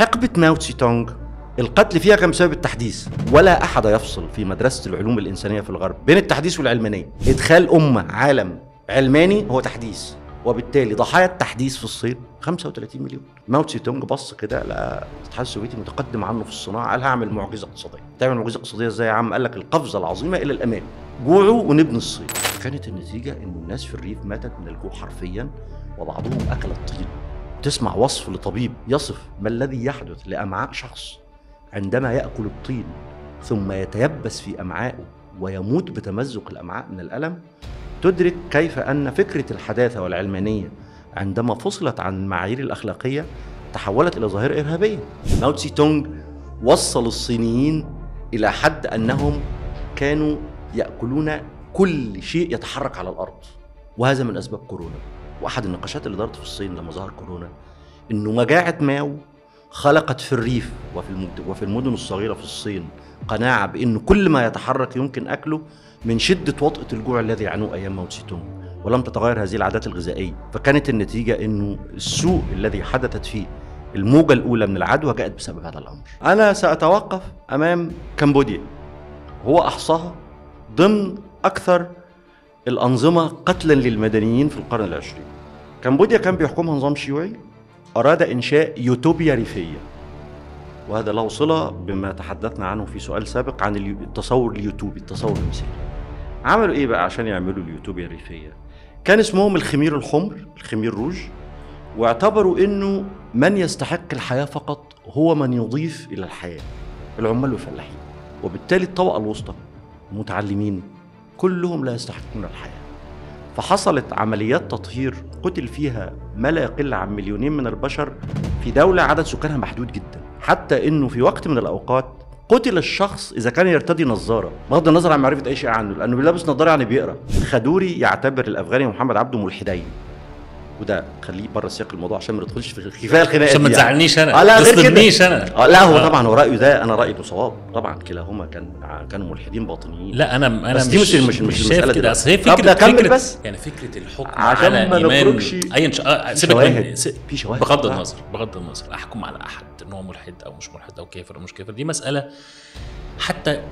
حقبة ماو تسي تونغ القتل فيها كان بسبب التحديث ولا أحد يفصل في مدرسة العلوم الإنسانية في الغرب بين التحديث والعلمانية إدخال أمة عالم علماني هو تحديث وبالتالي ضحايا التحديث في الصين 35 مليون ماو تسي تونغ بص كده لقى الاتحاد السوفيتي متقدم عنه في الصناعه قال هعمل معجزه اقتصاديه تعمل معجزه اقتصاديه ازاي يا عم قال لك القفزه العظيمه الى الامام جوعوا ونبني الصين كانت النتيجه ان الناس في الريف ماتت من الجوع حرفيا وبعضهم اكل الطين تسمع وصف لطبيب يصف ما الذي يحدث لامعاء شخص عندما ياكل الطين ثم يتيبس في امعائه ويموت بتمزق الامعاء من الالم تدرك كيف ان فكره الحداثه والعلمانيه عندما فصلت عن المعايير الاخلاقيه تحولت الى ظاهره ارهابيه ماو تسي تونج وصل الصينيين الى حد انهم كانوا ياكلون كل شيء يتحرك على الارض وهذا من اسباب كورونا واحد النقاشات اللي دارت في الصين لما ظهر كورونا انه مجاعه ماو خلقت في الريف وفي وفي المدن الصغيره في الصين قناعه بان كل ما يتحرك يمكن اكله من شده وطئه الجوع الذي يعانوه ايام ماو تسي تونغ ولم تتغير هذه العادات الغذائيه فكانت النتيجه انه السوء الذي حدثت فيه الموجه الاولى من العدوى جاءت بسبب هذا الامر انا ساتوقف امام كمبوديا هو احصاها ضمن اكثر الأنظمة قتلا للمدنيين في القرن العشرين كمبوديا كان بيحكمها نظام شيوعي أراد إنشاء يوتوبيا ريفية وهذا له صلة بما تحدثنا عنه في سؤال سابق عن التصور اليوتوبي التصور المثالي عملوا إيه بقى عشان يعملوا اليوتوبيا الريفية كان اسمهم الخمير الحمر الخمير روج واعتبروا انه من يستحق الحياه فقط هو من يضيف الى الحياه العمال والفلاحين وبالتالي الطبقه الوسطى المتعلمين كلهم لا يستحقون الحياة فحصلت عمليات تطهير قتل فيها ما لا يقل عن مليونين من البشر في دولة عدد سكانها محدود جدا حتى انه في وقت من الاوقات قتل الشخص اذا كان يرتدي نظاره بغض النظر عن معرفه اي شيء عنه لانه بيلبس نظاره يعني بيقرا خدوري يعتبر الافغاني محمد عبده ملحدين وده خليه بره سياق الموضوع عشان ما ندخلش في كفايه الخناقه عشان ما يعني. تزعلنيش انا آه، لا ما تظلمنيش انا آه، لا هو آه. طبعا هو رايه ده انا رايي انه صواب طبعا كلاهما كان كانوا ملحدين باطنيين لا انا انا بس مش دي مش مش, مش المساله كده اصل هي فكره فكره بس يعني فكره الحكم عشان على ما نخرجش اي سيبك من في شواهد بغض النظر بغض النظر احكم على احد ان هو ملحد او مش ملحد او كافر او مش كافر دي مساله حتى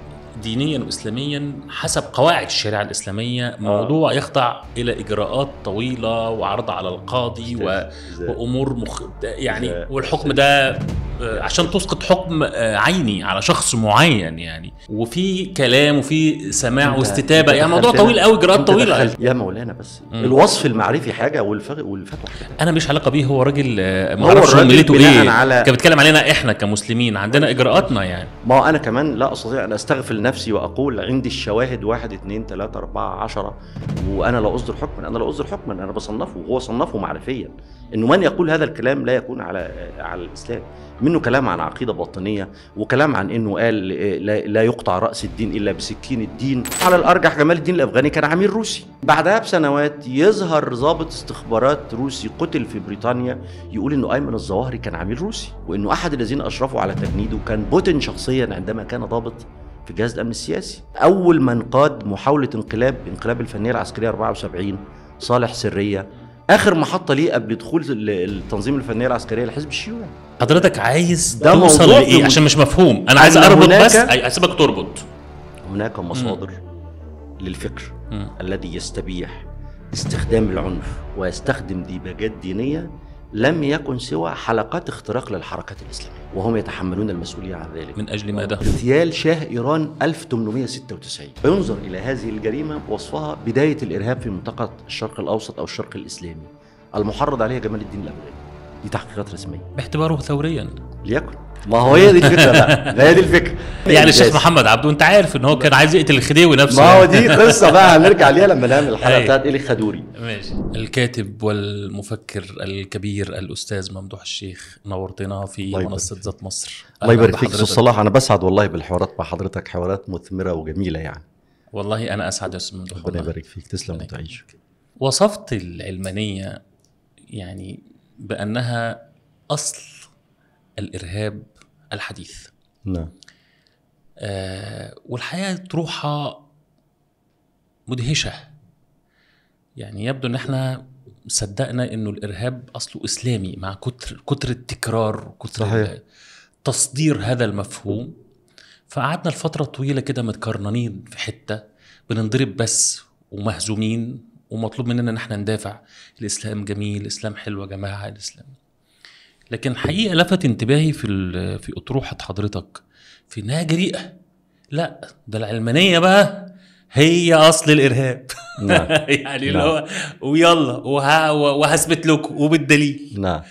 دينيا واسلاميا حسب قواعد الشريعه الاسلاميه آه. موضوع آه. يخضع الى اجراءات طويله وعرض على القاضي و... وامور مخ... يعني والحكم ده آه، عشان تسقط حكم آه، عيني على شخص معين يعني وفي كلام وفي سماع واستتابه يعني موضوع طويل قوي جراءات طويله يا مولانا بس مم. الوصف المعرفي حاجه والفتوى انا مش علاقه بيه هو راجل آه، ما اعرفش ايه على... كان بيتكلم علينا احنا كمسلمين عندنا اجراءاتنا يعني ما هو انا كمان لا استطيع ان استغفل نفسي واقول عندي الشواهد واحد اثنين ثلاثه اربعه عشرة وانا لا اصدر حكما انا لا اصدر حكما انا بصنفه وهو صنفه معرفيا انه من يقول هذا الكلام لا يكون على على الاسلام منه كلام عن عقيده باطنيه وكلام عن انه قال لا يقطع راس الدين الا بسكين الدين على الارجح جمال الدين الافغاني كان عميل روسي بعدها بسنوات يظهر ضابط استخبارات روسي قتل في بريطانيا يقول انه ايمن الظواهري كان عميل روسي وانه احد الذين اشرفوا على تجنيده كان بوتين شخصيا عندما كان ضابط في جهاز الامن السياسي اول من قاد محاوله انقلاب انقلاب الفنيه العسكريه 74 صالح سريه اخر محطه ليه قبل دخول التنظيم الفنيه العسكريه لحزب الشيوعي حضرتك عايز ده توصل لايه عشان مش مفهوم انا عايز اربط بس هسيبك تربط هناك مصادر للفكر الذي يستبيح استخدام العنف ويستخدم ديباجات دينيه لم يكن سوى حلقات اختراق للحركات الإسلامية وهم يتحملون المسؤولية عن ذلك من أجل ماذا؟ اغتيال شاه إيران 1896 فينظر إلى هذه الجريمة وصفها بداية الإرهاب في منطقة الشرق الأوسط أو الشرق الإسلامي المحرض عليها جمال الدين الأبنائي دي تحقيقات رسميه باعتباره ثوريا ليكن ما هو هي دي الفكره بقى هي دي الفكره يعني الشيخ محمد عبده انت عارف ان هو كان عايز يقتل الخديوي نفسه ما هو دي قصه بقى هنرجع ليها لما نعمل الحلقه أيوه. بتاعت الي خدوري ماشي الكاتب والمفكر الكبير الاستاذ ممدوح الشيخ نورتنا في منصه ذات مصر الله يبارك فيك استاذ صلاح انا بسعد والله بالحوارات مع حضرتك حوارات مثمره وجميله يعني والله انا اسعد يا استاذ ممدوح ربنا يبارك فيك تسلم وتعيش وصفت العلمانيه يعني بانها اصل الارهاب الحديث نعم آه والحقيقه تروحها مدهشه يعني يبدو ان احنا صدقنا انه الارهاب اصله اسلامي مع كتر كتر التكرار كتر صحيح. تصدير هذا المفهوم فقعدنا لفتره طويله كده متكرنانين في حته بننضرب بس ومهزومين ومطلوب مننا ان احنا ندافع الاسلام جميل الاسلام حلو يا جماعه الاسلام لكن حقيقه لفت انتباهي في في اطروحه حضرتك في انها جريئه لا ده العلمانيه بقى هي اصل الارهاب نعم. يعني اللي نعم. هو ويلا وهثبت لكم وبالدليل نعم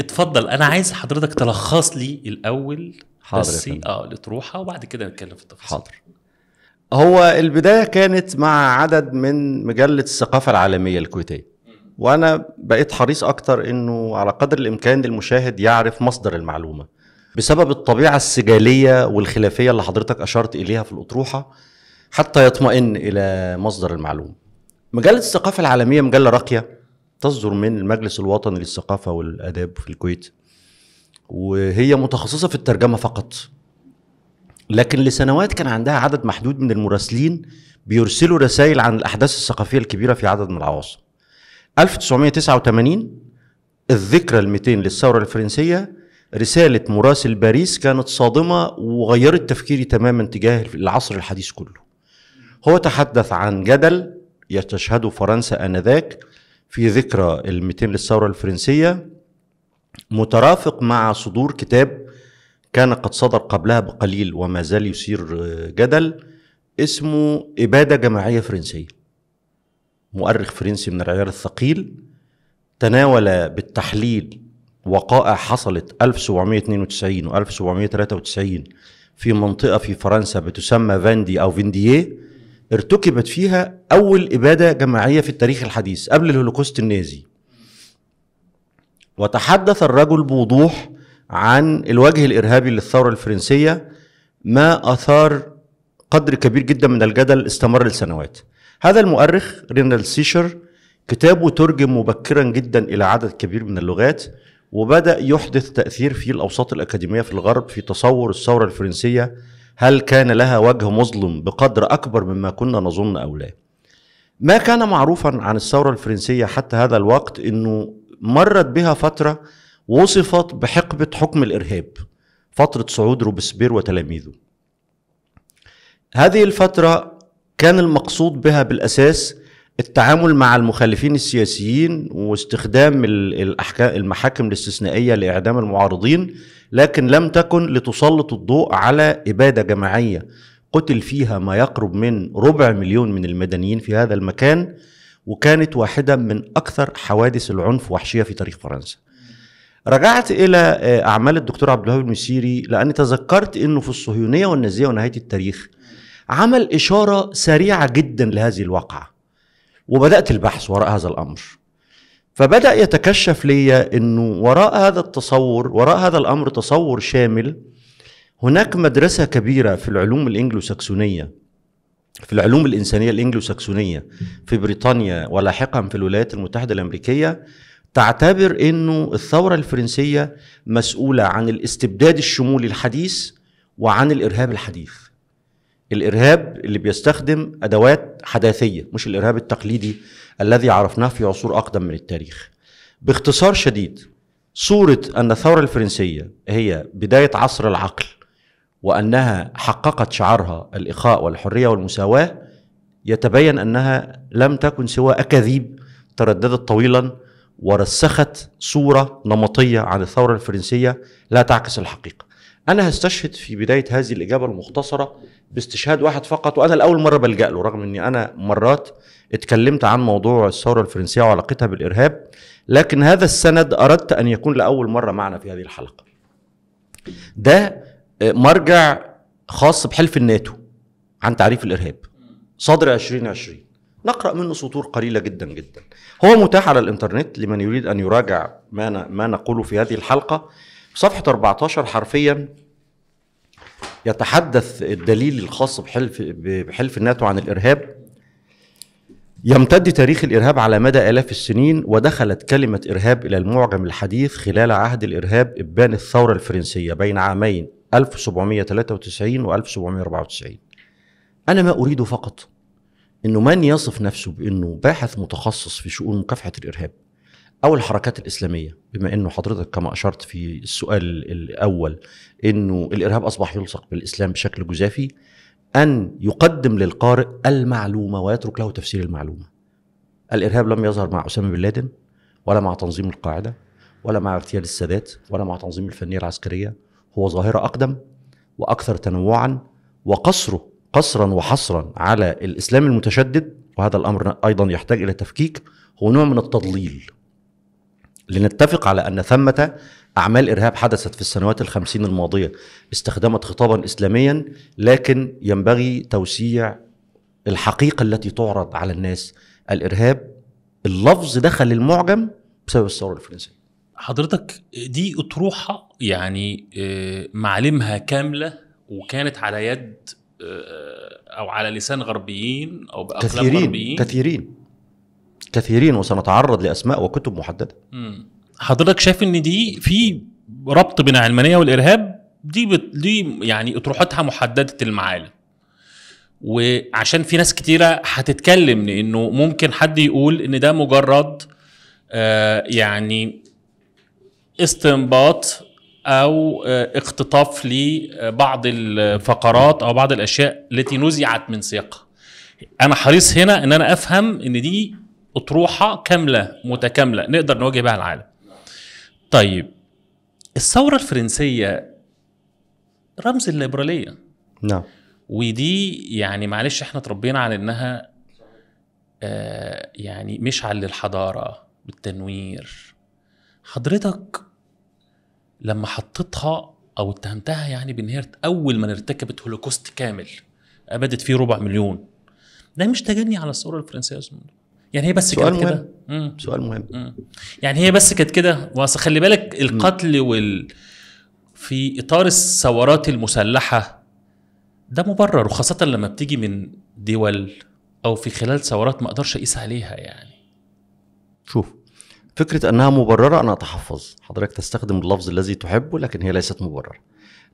اتفضل انا عايز حضرتك تلخص لي الاول حاضر بس اه الاطروحه وبعد كده نتكلم في التفاصيل حاضر هو البداية كانت مع عدد من مجلة الثقافة العالمية الكويتية وأنا بقيت حريص أكتر أنه على قدر الإمكان المشاهد يعرف مصدر المعلومة بسبب الطبيعة السجالية والخلافية اللي حضرتك أشرت إليها في الأطروحة حتى يطمئن إلى مصدر المعلومة مجلة الثقافة العالمية مجلة راقية تصدر من المجلس الوطني للثقافة والآداب في الكويت وهي متخصصة في الترجمة فقط لكن لسنوات كان عندها عدد محدود من المراسلين بيرسلوا رسائل عن الأحداث الثقافية الكبيرة في عدد من العواصم 1989 الذكرى ال 200 للثورة الفرنسية رسالة مراسل باريس كانت صادمة وغيرت تفكيري تماما تجاه العصر الحديث كله هو تحدث عن جدل يتشهده فرنسا آنذاك في ذكرى ال 200 للثورة الفرنسية مترافق مع صدور كتاب كان قد صدر قبلها بقليل وما زال يثير آه، جدل اسمه إبادة جماعية فرنسية مؤرخ فرنسي من العيار الثقيل تناول بالتحليل وقائع حصلت 1792 و 1793 في منطقة في فرنسا بتسمى فاندي أو فيندييه ارتكبت فيها أول إبادة جماعية في التاريخ الحديث قبل الهولوكوست النازي وتحدث الرجل بوضوح عن الوجه الارهابي للثوره الفرنسيه ما اثار قدر كبير جدا من الجدل استمر لسنوات. هذا المؤرخ رينالد سيشر كتابه ترجم مبكرا جدا الى عدد كبير من اللغات وبدا يحدث تاثير في الاوساط الاكاديميه في الغرب في تصور الثوره الفرنسيه هل كان لها وجه مظلم بقدر اكبر مما كنا نظن او لا. ما كان معروفا عن الثوره الفرنسيه حتى هذا الوقت انه مرت بها فتره وصفت بحقبة حكم الإرهاب فترة صعود روبسبير وتلاميذه هذه الفترة كان المقصود بها بالأساس التعامل مع المخالفين السياسيين واستخدام الأحكام المحاكم الاستثنائية لإعدام المعارضين لكن لم تكن لتسلط الضوء على إبادة جماعية قتل فيها ما يقرب من ربع مليون من المدنيين في هذا المكان وكانت واحدة من أكثر حوادث العنف وحشية في تاريخ فرنسا رجعت الى آه، اعمال الدكتور عبد الوهاب المسيري لاني تذكرت انه في الصهيونيه والنازيه ونهايه التاريخ عمل اشاره سريعه جدا لهذه الواقعه وبدات البحث وراء هذا الامر فبدا يتكشف لي انه وراء هذا التصور وراء هذا الامر تصور شامل هناك مدرسه كبيره في العلوم الانجلوساكسونيه في العلوم الانسانيه الانجلوساكسونيه في بريطانيا ولاحقا في الولايات المتحده الامريكيه تعتبر انه الثوره الفرنسيه مسؤوله عن الاستبداد الشمولي الحديث وعن الارهاب الحديث الارهاب اللي بيستخدم ادوات حداثيه مش الارهاب التقليدي الذي عرفناه في عصور اقدم من التاريخ باختصار شديد صوره ان الثوره الفرنسيه هي بدايه عصر العقل وانها حققت شعارها الاخاء والحريه والمساواه يتبين انها لم تكن سوى اكاذيب ترددت طويلا ورسخت صورة نمطية عن الثورة الفرنسية لا تعكس الحقيقة أنا هستشهد في بداية هذه الإجابة المختصرة باستشهاد واحد فقط وأنا لأول مرة بلجأ له رغم أني أنا مرات اتكلمت عن موضوع الثورة الفرنسية وعلاقتها بالإرهاب لكن هذا السند أردت أن يكون لأول مرة معنا في هذه الحلقة ده مرجع خاص بحلف الناتو عن تعريف الإرهاب صدر 2020 نقرا منه سطور قليله جدا جدا هو متاح على الانترنت لمن يريد ان يراجع ما ما نقوله في هذه الحلقه صفحه 14 حرفيا يتحدث الدليل الخاص بحلف بحلف الناتو عن الارهاب يمتد تاريخ الارهاب على مدى الاف السنين ودخلت كلمه ارهاب الى المعجم الحديث خلال عهد الارهاب ابان الثوره الفرنسيه بين عامين 1793 و 1794 انا ما اريد فقط انه من يصف نفسه بانه باحث متخصص في شؤون مكافحه الارهاب او الحركات الاسلاميه بما انه حضرتك كما اشرت في السؤال الاول انه الارهاب اصبح يلصق بالاسلام بشكل جزافي ان يقدم للقارئ المعلومه ويترك له تفسير المعلومه. الارهاب لم يظهر مع اسامه بن لادن ولا مع تنظيم القاعده ولا مع اغتيال السادات ولا مع تنظيم الفنيه العسكريه هو ظاهره اقدم واكثر تنوعا وقصره قصرا وحصرا على الاسلام المتشدد وهذا الامر ايضا يحتاج الى تفكيك هو نوع من التضليل لنتفق على ان ثمه اعمال ارهاب حدثت في السنوات الخمسين الماضيه استخدمت خطابا اسلاميا لكن ينبغي توسيع الحقيقه التي تعرض على الناس الارهاب اللفظ دخل المعجم بسبب الثوره الفرنسيه حضرتك دي اطروحه يعني آه، معالمها كامله وكانت على يد او على لسان غربيين او باقلام كثيرين غربيين كثيرين كثيرين وسنتعرض لاسماء وكتب محدده مم. حضرتك شايف ان دي في ربط بين العلمانيه والارهاب دي بت دي يعني اطروحاتها محدده المعالم وعشان في ناس كتيره هتتكلم لانه ممكن حد يقول ان ده مجرد آه يعني استنباط او اختطاف آه، لبعض آه، الفقرات او بعض الاشياء التي نزعت من سياقها انا حريص هنا ان انا افهم ان دي اطروحه كامله متكامله نقدر نواجه بها العالم طيب الثوره الفرنسيه رمز الليبراليه نعم ودي يعني معلش احنا اتربينا على انها آه يعني مشعل للحضاره بالتنوير حضرتك لما حطيتها او اتهمتها يعني بان هي اول من ارتكبت هولوكوست كامل ابدت فيه ربع مليون ده مش تجني على الثوره الفرنسيه يعني هي بس كانت كده سؤال مهم مم. يعني هي بس كانت كده خلي بالك القتل وال في اطار الثورات المسلحه ده مبرر وخاصه لما بتيجي من دول او في خلال ثورات ما اقدرش اقيس عليها يعني شوف فكرة أنها مبررة أنا أتحفظ حضرتك تستخدم اللفظ الذي تحبه لكن هي ليست مبررة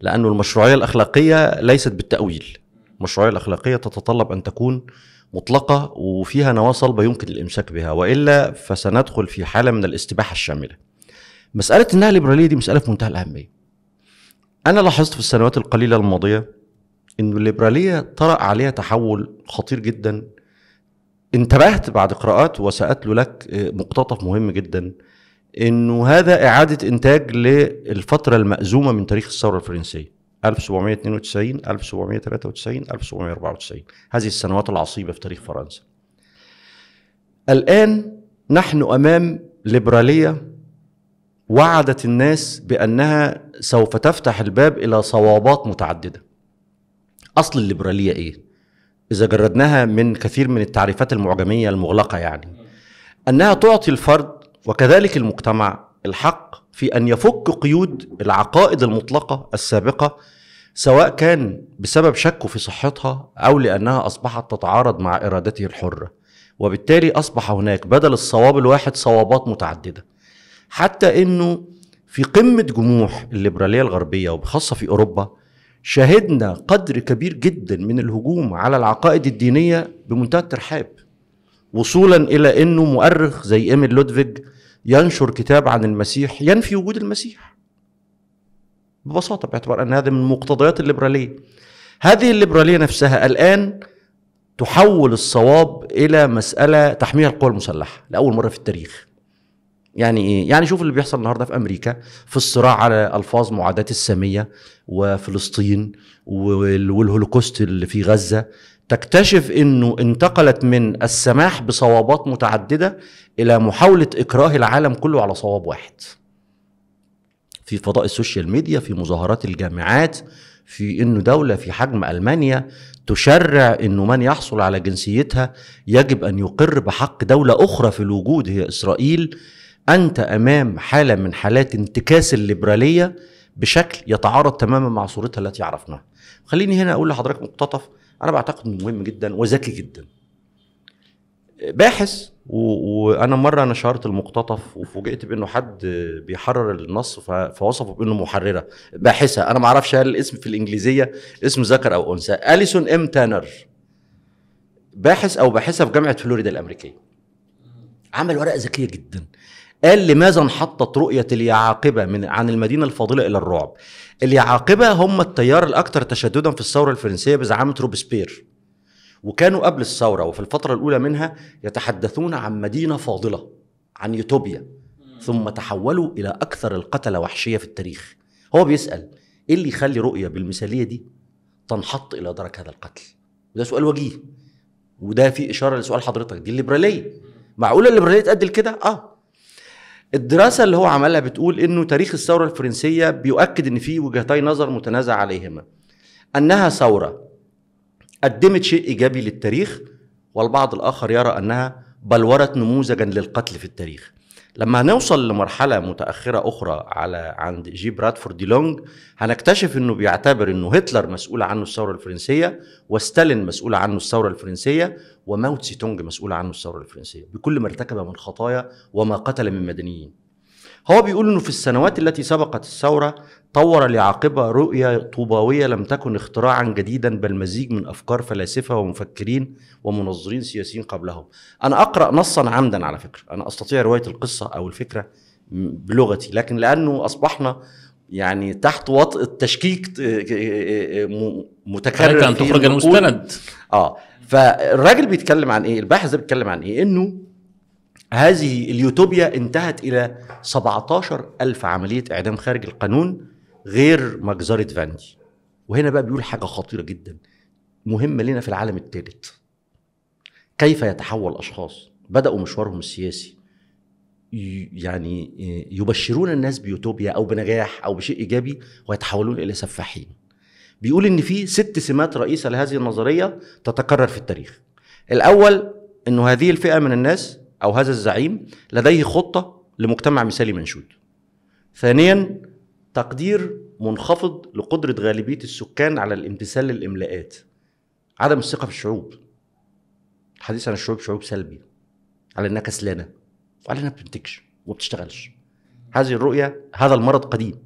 لأن المشروعية الأخلاقية ليست بالتأويل المشروعية الأخلاقية تتطلب أن تكون مطلقة وفيها نواة صلبة يمكن الإمساك بها وإلا فسندخل في حالة من الاستباحة الشاملة مسألة أنها ليبرالية دي مسألة في منتهى الأهمية أنا لاحظت في السنوات القليلة الماضية أن الليبرالية طرأ عليها تحول خطير جدا انتبهت بعد قراءات وسأتلو له لك آه، مقتطف مهم جدا انه هذا اعاده انتاج للفتره المأزومه من تاريخ الثوره الفرنسيه 1792 1793 1794 هذه السنوات العصيبه في تاريخ فرنسا الان نحن امام ليبراليه وعدت الناس بانها سوف تفتح الباب الى صوابات متعدده اصل الليبراليه ايه إذا جردناها من كثير من التعريفات المعجمية المغلقة يعني أنها تعطي الفرد وكذلك المجتمع الحق في أن يفك قيود العقائد المطلقة السابقة سواء كان بسبب شكه في صحتها أو لأنها أصبحت تتعارض مع إرادته الحرة وبالتالي أصبح هناك بدل الصواب الواحد صوابات متعددة حتى أنه في قمة جموح الليبرالية الغربية وبخاصة في أوروبا شهدنا قدر كبير جدا من الهجوم على العقائد الدينية بمنتهى الترحاب وصولا إلى أنه مؤرخ زي إيميل لودفيج ينشر كتاب عن المسيح ينفي وجود المسيح ببساطة باعتبار أن هذا من مقتضيات الليبرالية هذه الليبرالية نفسها الآن تحول الصواب إلى مسألة تحميها القوى المسلحة لأول مرة في التاريخ يعني ايه؟ يعني شوف اللي بيحصل النهارده في امريكا في الصراع على الفاظ معاداه الساميه وفلسطين والهولوكوست اللي في غزه تكتشف انه انتقلت من السماح بصوابات متعدده الى محاوله اكراه العالم كله على صواب واحد. في فضاء السوشيال ميديا، في مظاهرات الجامعات، في انه دوله في حجم المانيا تشرع انه من يحصل على جنسيتها يجب ان يقر بحق دوله اخرى في الوجود هي اسرائيل انت امام حاله من حالات انتكاس الليبراليه بشكل يتعارض تماما مع صورتها التي عرفناها. خليني هنا اقول لحضرتك مقتطف انا بعتقد انه مهم جدا وذكي جدا. باحث وانا مره نشرت المقتطف وفوجئت بانه حد بيحرر النص فوصفه بانه محرره باحثه انا ما اعرفش هل الاسم في الانجليزيه اسم ذكر او انثى اليسون ام تانر باحث او باحثه في جامعه فلوريدا الامريكيه عمل ورقه ذكيه جدا قال لماذا انحطت رؤية اليعاقبة من عن المدينة الفاضلة إلى الرعب اليعاقبة هم التيار الأكثر تشددا في الثورة الفرنسية بزعامة روبسبير وكانوا قبل الثورة وفي الفترة الأولى منها يتحدثون عن مدينة فاضلة عن يوتوبيا ثم تحولوا إلى أكثر القتلة وحشية في التاريخ هو بيسأل إيه اللي يخلي رؤية بالمثالية دي تنحط إلى درك هذا القتل وده سؤال وجيه وده في إشارة لسؤال حضرتك دي الليبرالية معقولة الليبرالية تأدي كده؟ آه الدراسه اللي هو عملها بتقول انه تاريخ الثوره الفرنسيه بيؤكد ان في وجهتي نظر متنازع عليهما انها ثوره قدمت شيء ايجابي للتاريخ والبعض الاخر يرى انها بلورت نموذجا للقتل في التاريخ لما هنوصل لمرحلة متأخرة أخرى على عند جي برادفورد دي لونج هنكتشف أنه بيعتبر أنه هتلر مسؤول عنه الثورة الفرنسية وستالين مسؤول عنه الثورة الفرنسية وماو تسي تونج مسؤول عنه الثورة الفرنسية بكل ما ارتكب من خطايا وما قتل من مدنيين هو بيقول أنه في السنوات التي سبقت الثورة طور لعاقبة رؤية طوباوية لم تكن اختراعا جديدا بل مزيج من أفكار فلاسفة ومفكرين ومنظرين سياسيين قبلهم أنا أقرأ نصا عمدا على فكرة أنا أستطيع رواية القصة أو الفكرة بلغتي لكن لأنه أصبحنا يعني تحت وطء التشكيك آه، آه، آه، متكرر أن تخرج المستند اه فالراجل بيتكلم عن ايه الباحث ده بيتكلم عن ايه انه هذه اليوتوبيا انتهت الى 17 ألف عملية إعدام خارج القانون غير مجزره فاندي وهنا بقى بيقول حاجه خطيره جدا مهمه لنا في العالم الثالث كيف يتحول اشخاص بداوا مشوارهم السياسي يعني آه، يبشرون الناس بيوتوبيا او بنجاح او بشيء ايجابي ويتحولون الى سفاحين بيقول ان في ست سمات رئيسه لهذه النظريه تتكرر في التاريخ الاول انه هذه الفئه من الناس او هذا الزعيم لديه خطه لمجتمع مثالي منشود ثانيا تقدير منخفض لقدرة غالبية السكان على الامتثال للإملاءات عدم الثقة في الشعوب الحديث عن الشعوب شعوب سلبي على انها كسلانه وعلى انها ما بتنتجش وما بتشتغلش هذه الرؤيه هذا المرض قديم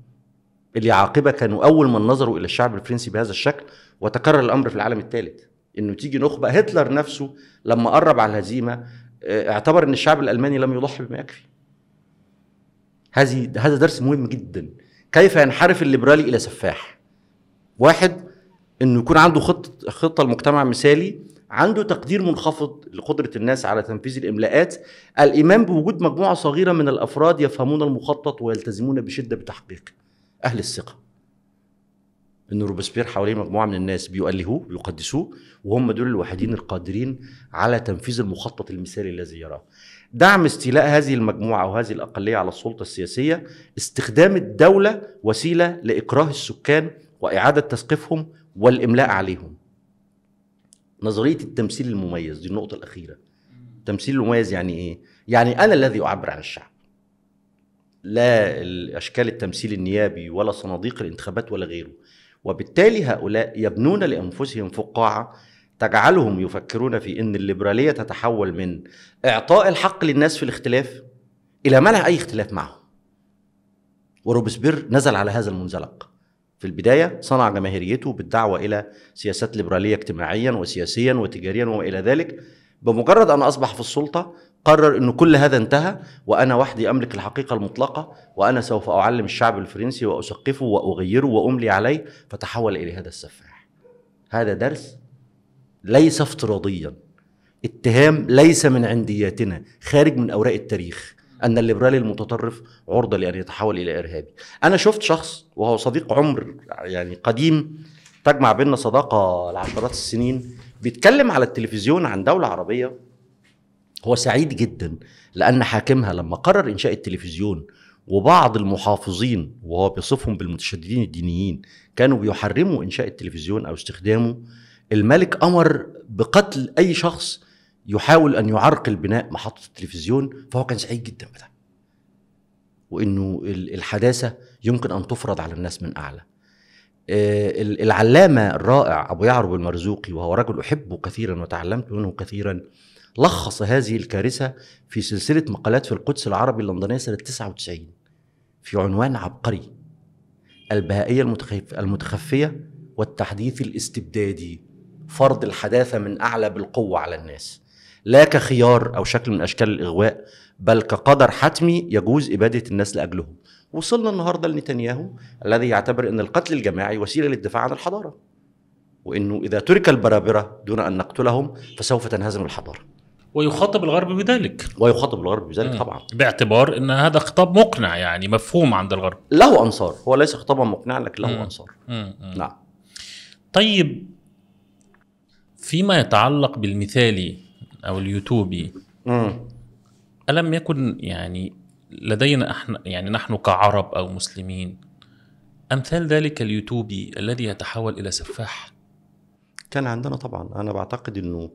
اللي عاقبه كانوا اول من نظروا الى الشعب الفرنسي بهذا الشكل وتكرر الامر في العالم الثالث انه تيجي نخبه هتلر نفسه لما قرب على الهزيمه آه، اعتبر ان الشعب الالماني لم يضحي بما يكفي هذه هذا درس مهم جدا كيف ينحرف الليبرالي الى سفاح واحد انه يكون عنده خطه خطه لمجتمع مثالي عنده تقدير منخفض لقدره الناس على تنفيذ الاملاءات الايمان بوجود مجموعه صغيره من الافراد يفهمون المخطط ويلتزمون بشده بتحقيقه اهل الثقه ان روبسبير حواليه مجموعه من الناس بيؤلهوه بيقدسوه وهم دول الوحيدين القادرين على تنفيذ المخطط المثالي الذي يراه دعم استيلاء هذه المجموعه او هذه الاقليه على السلطه السياسيه استخدام الدوله وسيله لاكراه السكان واعاده تثقيفهم والاملاء عليهم. نظريه التمثيل المميز دي النقطه الاخيره. التمثيل المميز يعني ايه؟ يعني انا الذي اعبر عن الشعب. لا اشكال التمثيل النيابي ولا صناديق الانتخابات ولا غيره. وبالتالي هؤلاء يبنون لانفسهم فقاعه تجعلهم يفكرون في ان الليبراليه تتحول من اعطاء الحق للناس في الاختلاف الى منع اي اختلاف معهم. وروبسبير نزل على هذا المنزلق. في البدايه صنع جماهيريته بالدعوه الى سياسات ليبراليه اجتماعيا وسياسيا وتجاريا وما الى ذلك. بمجرد ان اصبح في السلطه قرر ان كل هذا انتهى وانا وحدي املك الحقيقه المطلقه وانا سوف اعلم الشعب الفرنسي واسقفه واغيره واملي عليه فتحول الى هذا السفاح. هذا درس ليس افتراضيا اتهام ليس من عندياتنا خارج من اوراق التاريخ ان الليبرالي المتطرف عرضه لان يتحول الى ارهابي انا شفت شخص وهو صديق عمر يعني قديم تجمع بيننا صداقه لعشرات السنين بيتكلم على التلفزيون عن دوله عربيه هو سعيد جدا لان حاكمها لما قرر انشاء التلفزيون وبعض المحافظين وهو بيصفهم بالمتشددين الدينيين كانوا بيحرموا انشاء التلفزيون او استخدامه الملك امر بقتل اي شخص يحاول ان يعرقل بناء محطه التلفزيون فهو كان سعيد جدا بده وانه الحداثه يمكن ان تفرض على الناس من اعلى آه، العلامه الرائع ابو يعرب المرزوقي وهو رجل احبه كثيرا وتعلمت منه كثيرا لخص هذه الكارثه في سلسله مقالات في القدس العربي اللندنيه سنه 99 في عنوان عبقري البهائيه المتخفيه والتحديث الاستبدادي فرض الحداثه من اعلى بالقوه على الناس لا كخيار او شكل من اشكال الاغواء بل كقدر حتمي يجوز اباده الناس لاجلهم وصلنا النهارده لنتنياهو الذي يعتبر ان القتل الجماعي وسيله للدفاع عن الحضاره وانه اذا ترك البرابره دون ان نقتلهم فسوف تنهزم الحضاره ويخاطب الغرب بذلك ويخاطب الغرب بذلك طبعا باعتبار ان هذا خطاب مقنع يعني مفهوم عند الغرب له انصار هو ليس خطابا مقنعا لكن له انصار نعم طيب فيما يتعلق بالمثالي او اليوتوبي مم. الم يكن يعني لدينا احنا يعني نحن كعرب او مسلمين امثال ذلك اليوتوبي الذي يتحول الى سفاح كان عندنا طبعا انا بعتقد انه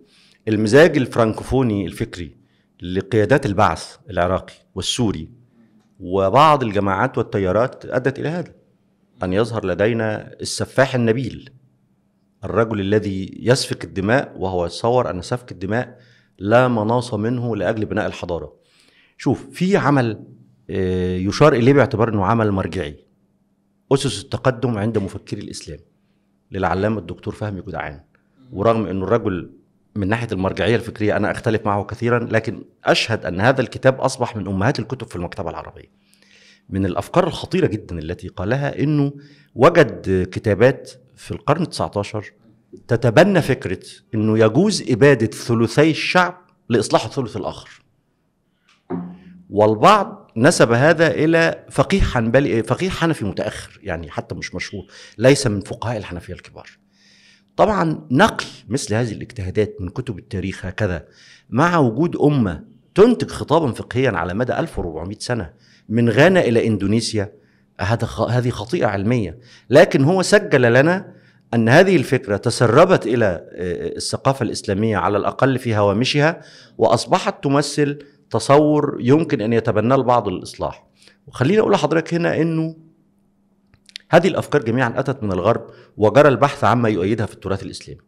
المزاج الفرنكفوني الفكري لقيادات البعث العراقي والسوري وبعض الجماعات والتيارات ادت الى هذا ان يظهر لدينا السفاح النبيل الرجل الذي يسفك الدماء وهو يتصور ان سفك الدماء لا مناص منه لاجل بناء الحضاره شوف في عمل آه، يشار اليه باعتبار انه عمل مرجعي اسس التقدم عند مفكري الاسلام للعلامه الدكتور فهمي جدعان ورغم انه الرجل من ناحيه المرجعيه الفكريه انا اختلف معه كثيرا لكن اشهد ان هذا الكتاب اصبح من امهات الكتب في المكتبه العربيه من الافكار الخطيره جدا التي قالها انه وجد كتابات في القرن ال19 تتبنى فكره انه يجوز اباده ثلثي الشعب لاصلاح الثلث الاخر. والبعض نسب هذا الى فقيه حنبلي فقيه حنفي متاخر يعني حتى مش مشهور ليس من فقهاء الحنفيه الكبار. طبعا نقل مثل هذه الاجتهادات من كتب التاريخ هكذا مع وجود امه تنتج خطابا فقهيا على مدى 1400 سنه من غانا الى اندونيسيا هذا هذه خطيئه علميه لكن هو سجل لنا ان هذه الفكره تسربت الى آه، آه، الثقافه الاسلاميه على الاقل في هوامشها واصبحت تمثل تصور يمكن ان يتبناه البعض للاصلاح وخليني اقول لحضرتك هنا انه هذه الافكار جميعا اتت من الغرب وجرى البحث عما يؤيدها في التراث الاسلامي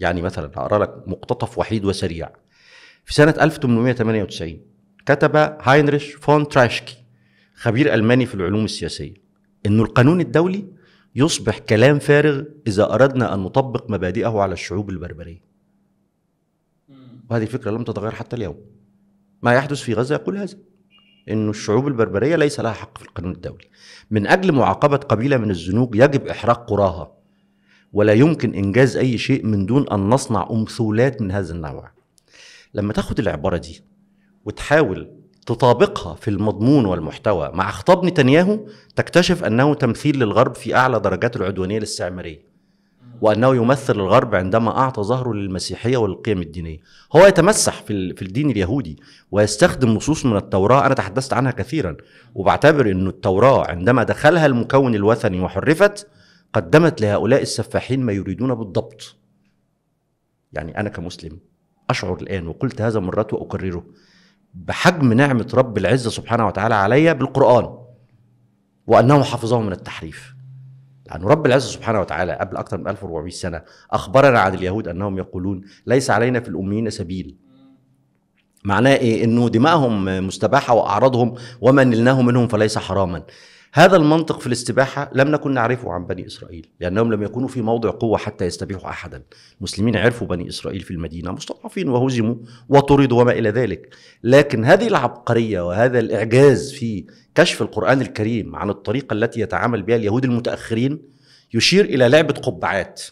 يعني مثلا هقرا لك مقتطف وحيد وسريع في سنه 1898 كتب هاينريش فون تراشكي خبير الماني في العلوم السياسيه انه القانون الدولي يصبح كلام فارغ اذا اردنا ان نطبق مبادئه على الشعوب البربريه وهذه الفكره لم تتغير حتى اليوم ما يحدث في غزه يقول هذا أن الشعوب البربرية ليس لها حق في القانون الدولي من أجل معاقبة قبيلة من الزنوج يجب إحراق قراها ولا يمكن إنجاز أي شيء من دون أن نصنع أمثولات من هذا النوع لما تاخد العبارة دي وتحاول تطابقها في المضمون والمحتوى مع خطاب نتنياهو تكتشف انه تمثيل للغرب في اعلى درجات العدوانيه الاستعماريه وانه يمثل الغرب عندما اعطى ظهره للمسيحيه والقيم الدينيه هو يتمسح في, في الدين اليهودي ويستخدم نصوص من التوراه انا تحدثت عنها كثيرا وبعتبر ان التوراه عندما دخلها المكون الوثني وحرفت قدمت لهؤلاء السفاحين ما يريدون بالضبط يعني انا كمسلم اشعر الان وقلت هذا مرات واكرره بحجم نعمه رب العزه سبحانه وتعالى عليا بالقران وانه حفظه من التحريف لأن رب العزة سبحانه وتعالى قبل أكثر من 1400 سنة أخبرنا عن اليهود أنهم يقولون ليس علينا في الأميين سبيل معناه إيه؟ إنه دماءهم مستباحة وأعراضهم وما نلناه منهم فليس حراما هذا المنطق في الاستباحة لم نكن نعرفه عن بني إسرائيل لأنهم لم يكونوا في موضع قوة حتى يستبيحوا أحدا المسلمين عرفوا بني إسرائيل في المدينة مستضعفين وهزموا وطردوا وما إلى ذلك لكن هذه العبقرية وهذا الإعجاز في كشف القرآن الكريم عن الطريقة التي يتعامل بها اليهود المتأخرين يشير إلى لعبة قبعات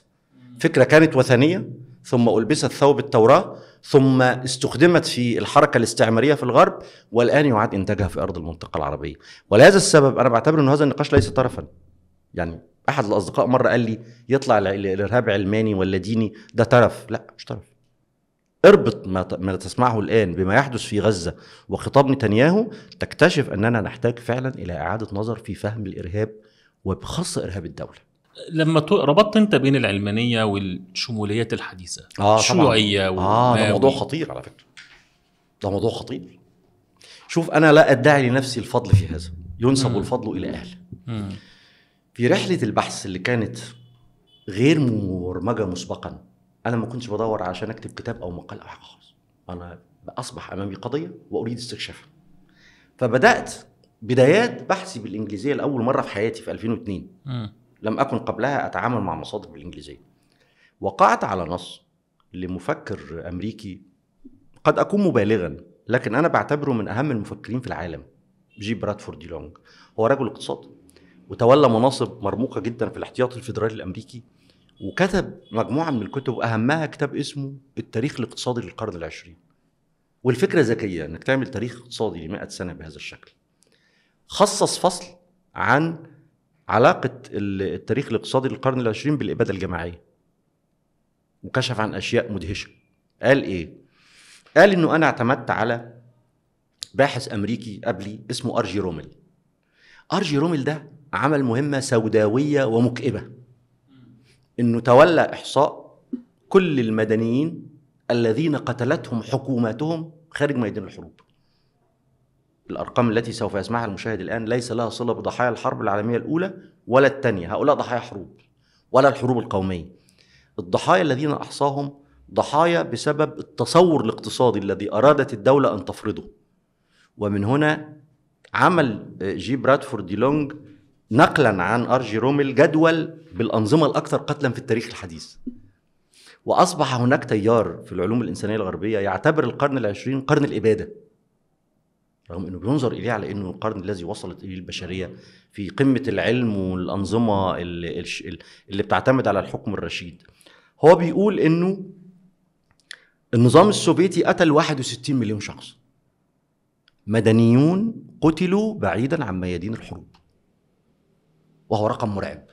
فكرة كانت وثنية ثم ألبست ثوب التوراة ثم استخدمت في الحركه الاستعماريه في الغرب والان يعاد انتاجها في ارض المنطقه العربيه ولهذا السبب انا بعتبر ان هذا النقاش ليس طرفا يعني احد الاصدقاء مره قال لي يطلع الارهاب علماني ولا ديني ده طرف لا مش طرف اربط ما, ما تسمعه الان بما يحدث في غزه وخطاب نتنياهو تكتشف اننا نحتاج فعلا الى اعاده نظر في فهم الارهاب وبخاصه ارهاب الدوله لما ربطت انت بين العلمانيه والشموليات الحديثه آه الشيوعيه اه ده موضوع خطير على فكره ده موضوع خطير شوف انا لا ادعي لنفسي الفضل في هذا ينسب مم. الفضل الى اهل في رحله البحث اللي كانت غير مبرمجه مسبقا انا ما كنتش بدور عشان اكتب كتاب او مقال او حاجه خالص انا اصبح امامي قضيه واريد استكشافها فبدات بدايات بحثي بالانجليزيه لاول مره في حياتي في 2002 مم. لم أكن قبلها أتعامل مع مصادر بالإنجليزية وقعت على نص لمفكر أمريكي قد أكون مبالغا لكن أنا بعتبره من أهم المفكرين في العالم جي برادفورد دي لونج هو رجل اقتصاد وتولى مناصب مرموقة جدا في الاحتياطي الفيدرالي الأمريكي وكتب مجموعة من الكتب أهمها كتاب اسمه التاريخ الاقتصادي للقرن العشرين والفكرة ذكية إنك تعمل تاريخ اقتصادي لمئة سنة بهذا الشكل خصص فصل عن علاقه التاريخ الاقتصادي للقرن العشرين بالاباده الجماعيه وكشف عن اشياء مدهشه قال ايه قال انه انا اعتمدت على باحث امريكي قبلي اسمه ارجي رومل ارجي رومل ده عمل مهمه سوداويه ومكئبه انه تولى احصاء كل المدنيين الذين قتلتهم حكوماتهم خارج ميدان الحروب الأرقام التي سوف يسمعها المشاهد الآن ليس لها صلة بضحايا الحرب العالمية الأولى ولا الثانية هؤلاء ضحايا حروب ولا الحروب القومية الضحايا الذين أحصاهم ضحايا بسبب التصور الاقتصادي الذي أرادت الدولة أن تفرضه ومن هنا عمل آه، جي برادفورد دي لونج نقلا عن أرجي رومل جدول بالأنظمة الأكثر قتلا في التاريخ الحديث وأصبح هناك تيار في العلوم الإنسانية الغربية يعتبر القرن العشرين قرن الإبادة رغم انه بينظر اليه على انه القرن الذي وصلت اليه البشريه في قمه العلم والانظمه اللي, اللي بتعتمد على الحكم الرشيد هو بيقول انه النظام السوفيتي قتل 61 مليون شخص مدنيون قتلوا بعيدا عن ميادين الحروب وهو رقم مرعب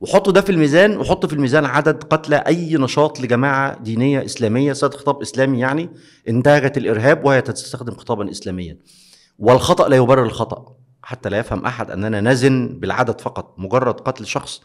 وحطوا ده في الميزان وحطوا في الميزان عدد قتلى اي نشاط لجماعه دينيه اسلاميه صد خطاب اسلامي يعني انتهجت الارهاب وهي تستخدم خطابا اسلاميا والخطا لا يبرر الخطا حتى لا يفهم احد اننا نزن بالعدد فقط مجرد قتل شخص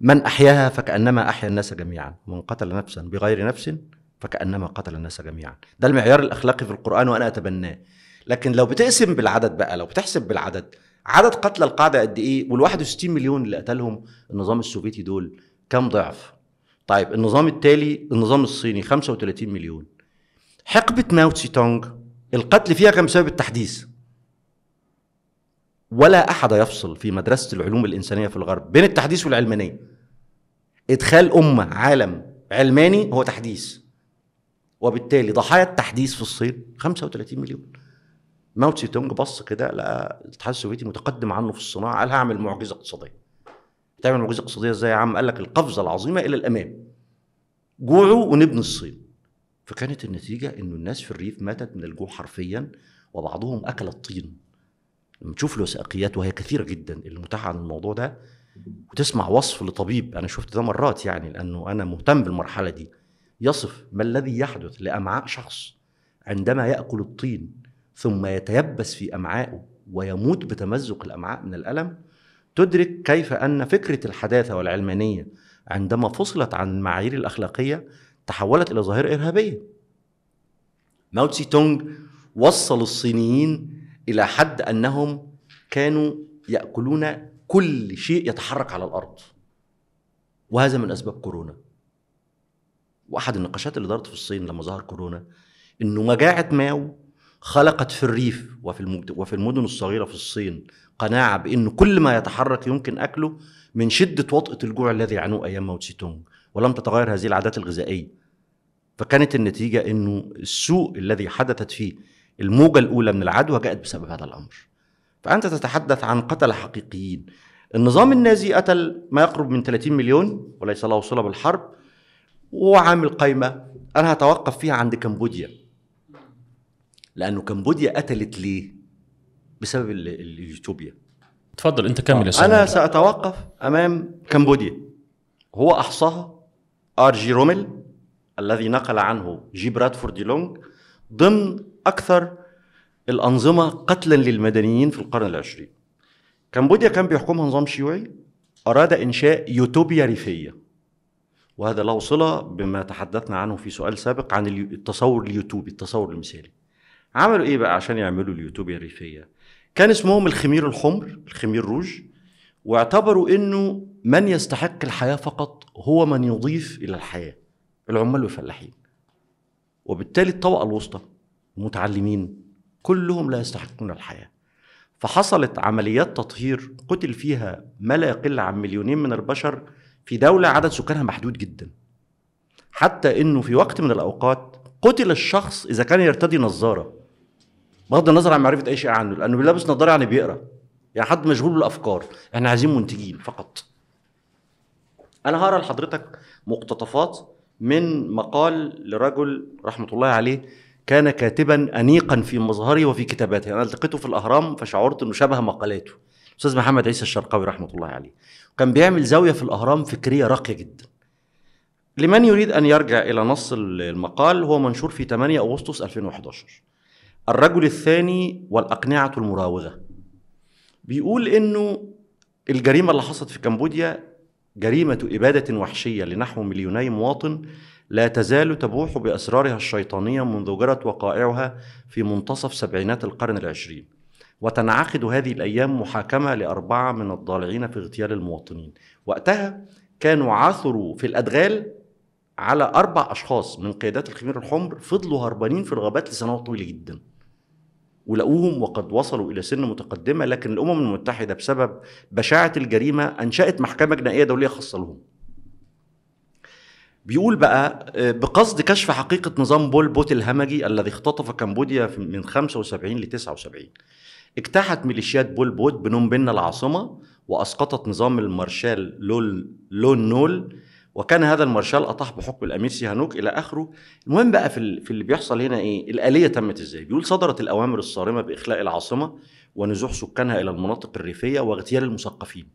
من احياها فكانما احيا الناس جميعا من قتل نفسا بغير نفس فكانما قتل الناس جميعا ده المعيار الاخلاقي في القران وانا اتبناه لكن لو بتقسم بالعدد بقى لو بتحسب بالعدد عدد قتلى القاعده قد ايه وال 61 مليون اللي قتلهم النظام السوفيتي دول كم ضعف طيب النظام التالي النظام الصيني 35 مليون حقبه ماو تسي تونغ القتل فيها كان بسبب التحديث ولا احد يفصل في مدرسه العلوم الانسانيه في الغرب بين التحديث والعلمانيه ادخال امه عالم علماني هو تحديث وبالتالي ضحايا التحديث في الصين 35 مليون ماو تسي تونج بص كده لقى الاتحاد السوفيتي متقدم عنه في الصناعه قال هعمل معجزه اقتصاديه تعمل معجزه اقتصاديه ازاي يا عم قال لك القفزه العظيمه الى الامام جوعوا ونبني الصين فكانت النتيجه انه الناس في الريف ماتت من الجوع حرفيا وبعضهم اكل الطين لما تشوف الوثائقيات وهي كثيره جدا اللي متاحه عن الموضوع ده وتسمع وصف لطبيب انا شفت ده مرات يعني لانه انا مهتم بالمرحله دي يصف ما الذي يحدث لامعاء شخص عندما ياكل الطين ثم يتيبس في امعائه ويموت بتمزق الامعاء من الالم تدرك كيف ان فكره الحداثه والعلمانيه عندما فصلت عن المعايير الاخلاقيه تحولت الى ظاهره ارهابيه ماو تسي تونغ وصل الصينيين الى حد انهم كانوا ياكلون كل شيء يتحرك على الارض وهذا من اسباب كورونا واحد النقاشات اللي دارت في الصين لما ظهر كورونا انه مجاعه ماو خلقت في الريف وفي وفي المدن الصغيره في الصين قناعه بان كل ما يتحرك يمكن اكله من شده وطئه الجوع الذي عانوه ايام ماو تسي ولم تتغير هذه العادات الغذائيه فكانت النتيجه انه السوء الذي حدثت فيه الموجه الاولى من العدوى جاءت بسبب هذا الامر فانت تتحدث عن قتله حقيقيين النظام النازي قتل ما يقرب من 30 مليون وليس له صله بالحرب وعامل قايمه انا هتوقف فيها عند كمبوديا لانه كمبوديا قتلت ليه بسبب اليوتوبيا اتفضل انت كمل يا انا ساتوقف امام كمبوديا هو احصاها ار جي رومل الذي نقل عنه جي برادفورد لونج ضمن اكثر الانظمه قتلا للمدنيين في القرن العشرين كمبوديا كان بيحكمها نظام شيوعي اراد انشاء يوتوبيا ريفيه وهذا له صله بما تحدثنا عنه في سؤال سابق عن التصور اليوتوبي التصور المثالي عملوا ايه بقى عشان يعملوا اليوتوبيا الريفيه كان اسمهم الخمير الحمر الخمير روج واعتبروا انه من يستحق الحياه فقط هو من يضيف الى الحياه العمال والفلاحين وبالتالي الطبقه الوسطى المتعلمين كلهم لا يستحقون الحياه فحصلت عمليات تطهير قتل فيها ما لا يقل عن مليونين من البشر في دولة عدد سكانها محدود جدا حتى انه في وقت من الاوقات قتل الشخص اذا كان يرتدي نظارة بغض النظر عن معرفه اي شيء عنه لانه اللي لابس نظاره يعني بيقرا يعني حد مشغول بالافكار احنا يعني عايزين منتجين فقط انا هقرا لحضرتك مقتطفات من مقال لرجل رحمه الله عليه كان كاتبا انيقا في مظهري وفي كتاباته يعني انا التقيته في الاهرام فشعرت انه شبه مقالاته استاذ محمد عيسى الشرقاوي رحمه الله عليه كان بيعمل زاويه في الاهرام فكريه راقيه جدا لمن يريد ان يرجع الى نص المقال هو منشور في 8 اغسطس 2011 الرجل الثاني والأقنعة المراوغة بيقول إنه الجريمة اللي حصلت في كمبوديا جريمة إبادة وحشية لنحو مليوني مواطن لا تزال تبوح بأسرارها الشيطانية منذ جرت وقائعها في منتصف سبعينات القرن العشرين وتنعقد هذه الأيام محاكمة لأربعة من الضالعين في اغتيال المواطنين وقتها كانوا عثروا في الأدغال على أربع أشخاص من قيادات الخمير الحمر فضلوا هربانين في الغابات لسنوات طويلة جداً ولقوهم وقد وصلوا الى سن متقدمه لكن الامم المتحده بسبب بشاعه الجريمه انشات محكمه جنائيه دوليه خاصه لهم. بيقول بقى آه، بقصد كشف حقيقه نظام بول بوت الهمجي الذي اختطف كمبوديا من 75 ل 79 اجتاحت ميليشيات بول بوت بنوم بين العاصمه واسقطت نظام المارشال لول لون نول وكان هذا المارشال أطاح بحكم الأمير سيهانوك إلى آخره المهم بقى في, في اللي بيحصل هنا إيه الآلية تمت إزاي بيقول صدرت الأوامر الصارمة بإخلاء العاصمة ونزوح سكانها إلى المناطق الريفية واغتيال المثقفين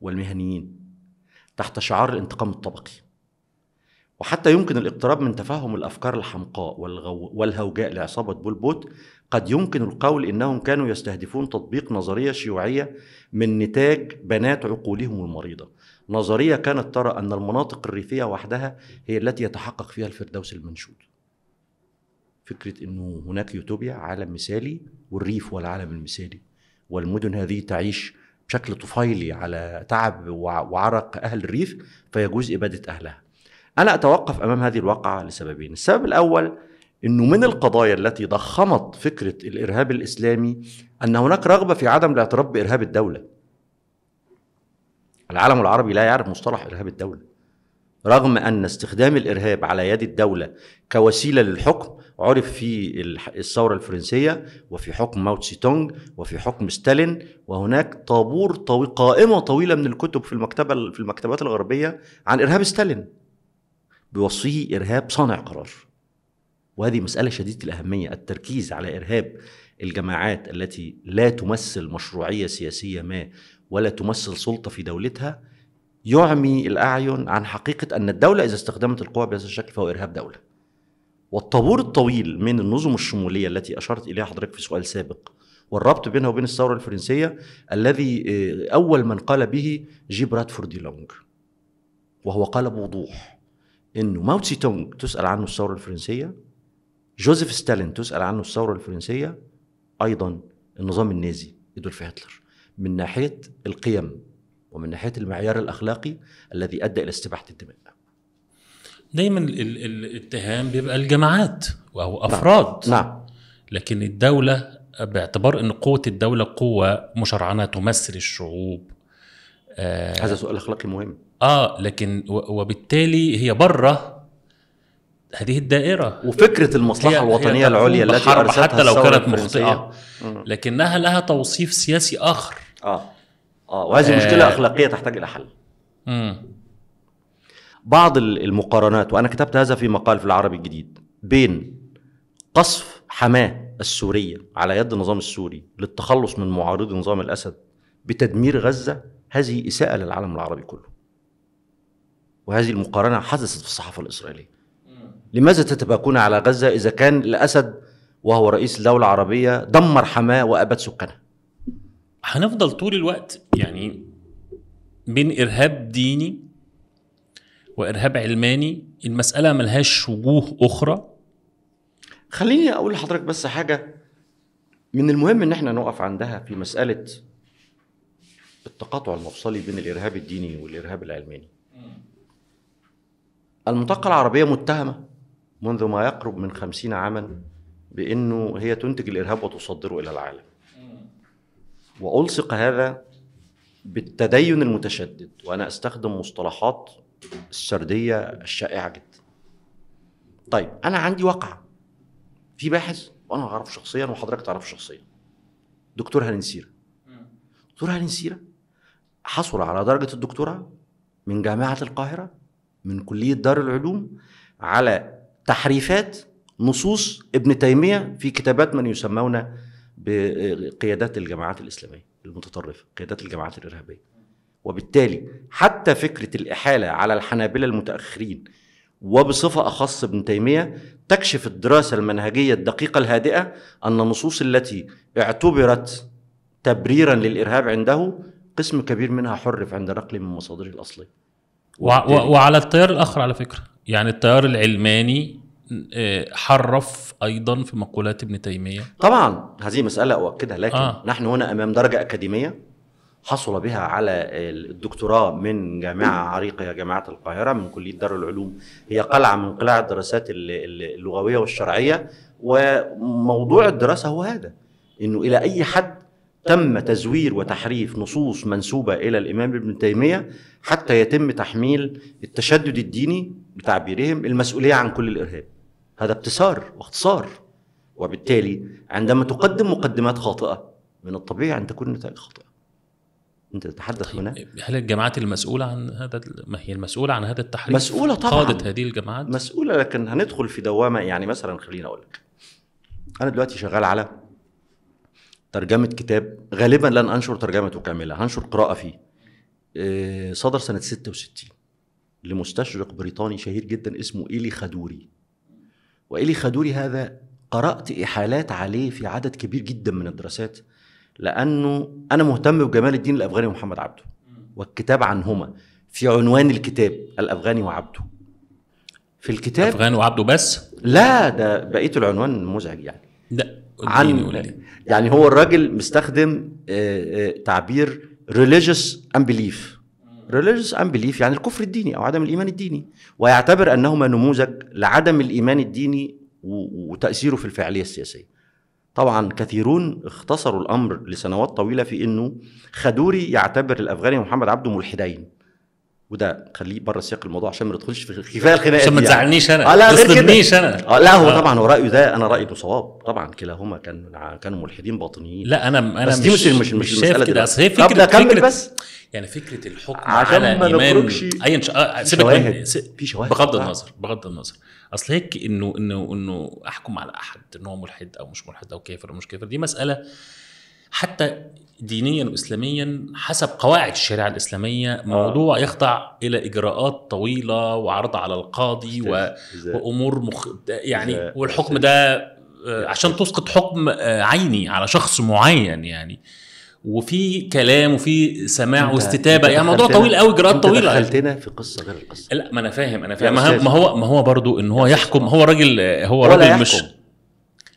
والمهنيين تحت شعار الانتقام الطبقي وحتى يمكن الاقتراب من تفهم الافكار الحمقاء والهوجاء لعصابه بولبوت قد يمكن القول انهم كانوا يستهدفون تطبيق نظريه شيوعيه من نتاج بنات عقولهم المريضه نظريه كانت ترى ان المناطق الريفيه وحدها هي التي يتحقق فيها الفردوس المنشود فكره انه هناك يوتوبيا عالم مثالي والريف هو العالم المثالي والمدن هذه تعيش بشكل طفيلي على تعب وعرق اهل الريف فيجوز اباده اهلها انا اتوقف امام هذه الواقعه لسببين السبب الاول انه من القضايا التي ضخمت فكره الارهاب الاسلامي ان هناك رغبه في عدم الاعتراف بارهاب الدوله العالم العربي لا يعرف مصطلح إرهاب الدولة رغم أن استخدام الإرهاب على يد الدولة كوسيلة للحكم عرف في الثورة الفرنسية وفي حكم ماو تسي تونغ وفي حكم ستالين وهناك طابور طوي قائمة طويلة من الكتب في المكتبة في المكتبات الغربية عن إرهاب ستالين بوصفه إرهاب صانع قرار وهذه مسألة شديدة الأهمية التركيز على إرهاب الجماعات التي لا تمثل مشروعية سياسية ما ولا تمثل سلطه في دولتها يعمي الاعين عن حقيقه ان الدوله اذا استخدمت القوى بهذا الشكل فهو ارهاب دوله. والطابور الطويل من النظم الشموليه التي اشرت اليها حضرتك في سؤال سابق والربط بينها وبين الثوره الفرنسيه الذي آه، اول من قال به جي برادفورد دي لونج وهو قال بوضوح انه ماو تسي تونج تسال عنه الثوره الفرنسيه جوزيف ستالين تسال عنه الثوره الفرنسيه ايضا النظام النازي ادولف هتلر من ناحيه القيم ومن ناحيه المعيار الاخلاقي الذي ادى الى استباحه الدماء. دايما الاتهام بيبقى الجماعات او نعم. افراد نعم. نعم لكن الدوله باعتبار ان قوه الدوله قوه مشرعنه تمثل الشعوب آه هذا سؤال اخلاقي مهم اه لكن وبالتالي هي بره هذه الدائره وفكره المصلحه هي الوطنيه هي العليا التي حتى لو كانت مخطئه آه. لكنها لها توصيف سياسي اخر اه اه وهذه آه. مشكله اخلاقيه تحتاج الى حل مم. بعض المقارنات وانا كتبت هذا في مقال في العربي الجديد بين قصف حماه السوريه على يد النظام السوري للتخلص من معارضي نظام الاسد بتدمير غزه هذه اساءه للعالم العربي كله وهذه المقارنه حدثت في الصحافه الاسرائيليه لماذا تتباكون على غزه اذا كان الاسد وهو رئيس الدوله العربيه دمر حماه وابد سكانها هنفضل طول الوقت يعني بين ارهاب ديني وارهاب علماني المساله ملهاش وجوه اخرى خليني اقول لحضرتك بس حاجه من المهم ان احنا نقف عندها في مساله التقاطع المفصلي بين الارهاب الديني والارهاب العلماني المنطقه العربيه متهمه منذ ما يقرب من خمسين عاما بانه هي تنتج الارهاب وتصدره الى العالم والصق هذا بالتدين المتشدد وانا استخدم مصطلحات السرديه الشائعه جدا طيب انا عندي واقعه في باحث وانا اعرفه شخصيا وحضرتك تعرفه شخصيا دكتور هاني سيره دكتور هاني سيره حصل على درجه الدكتوراه من جامعه القاهره من كليه دار العلوم على تحريفات نصوص ابن تيميه في كتابات من يسمون بقيادات الجماعات الاسلاميه المتطرفه قيادات الجماعات الارهابيه وبالتالي حتى فكره الاحاله على الحنابله المتاخرين وبصفه اخص ابن تيميه تكشف الدراسه المنهجيه الدقيقه الهادئه ان النصوص التي اعتبرت تبريرا للارهاب عنده قسم كبير منها حرف عند نقل من مصادره الاصليه وعلى التيار الاخر على فكره يعني التيار العلماني آه، حرف ايضا في مقولات ابن تيميه طبعا هذه مساله اؤكدها لكن آه. نحن هنا امام درجه اكاديميه حصل بها على الدكتوراه من جامعه عريقه هي جامعه القاهره من كليه دار العلوم هي قلعه من قلاع الدراسات اللغويه والشرعيه وموضوع الدراسه هو هذا انه الى اي حد تم تزوير وتحريف نصوص منسوبة إلى الإمام ابن تيمية حتى يتم تحميل التشدد الديني بتعبيرهم المسؤولية عن كل الإرهاب هذا ابتسار واختصار وبالتالي عندما تقدم مقدمات خاطئة من الطبيعي أن تكون النتائج خاطئة أنت تتحدث طيب، هنا هل الجامعات المسؤولة عن هذا ما هي المسؤولة عن هذا التحريف؟ مسؤولة طبعا قادة هذه الجامعات مسؤولة لكن هندخل في دوامة يعني مثلا خليني أقول لك أنا دلوقتي شغال على ترجمة كتاب غالبا لن أنشر ترجمته كاملة هنشر قراءة فيه آه، صدر سنة 66 لمستشرق بريطاني شهير جدا اسمه إيلي خدوري وإلي خدوري هذا قرأت إحالات عليه في عدد كبير جدا من الدراسات لأنه أنا مهتم بجمال الدين الأفغاني ومحمد عبده والكتاب عنهما في عنوان الكتاب الأفغاني وعبده في الكتاب الأفغاني وعبده بس؟ لا ده بقية العنوان مزعج يعني ده عن يعني هو الراجل مستخدم آه، آه، تعبير religious unbelief religious unbelief يعني الكفر الديني او عدم الايمان الديني ويعتبر انهما نموذج لعدم الايمان الديني وتاثيره في الفعاليه السياسيه طبعا كثيرون اختصروا الامر لسنوات طويله في انه خدوري يعتبر الافغاني محمد عبده ملحدين وده خليه بره سياق الموضوع عشان ما ندخلش في خفايا الخناقه عشان ما يعني. تزعلنيش انا آه، لا غير كده انا آه، لا هو آه. طبعا هو رايه ده انا رايي صواب طبعا كلاهما كان كانوا ملحدين باطنيين لا انا انا بس مش دي مش مش, مش شايف كده اصل هي فكره قبل كمل بس يعني فكره الحكم عشان على ما نخرجش ايا سيبك من في شواهد بغض النظر بغض النظر اصل هيك انه انه انه احكم على احد ان هو ملحد او مش ملحد او كافر او مش كافر دي مساله حتى دينيا واسلاميا حسب قواعد الشريعه الاسلاميه موضوع آه. يخضع الى اجراءات طويله وعرض على القاضي و... وامور مخ... يعني إزاي. والحكم ده آه، عشان تسقط حكم آه، عيني على شخص معين يعني وفي كلام وفي سماع واستتابه يعني موضوع طويل قوي اجراءات طويله دخلتنا في قصه غير القصه لا ما انا فاهم انا فاهم ما هو ما هو ما هو برضه ان هو يحكم هو راجل هو راجل مش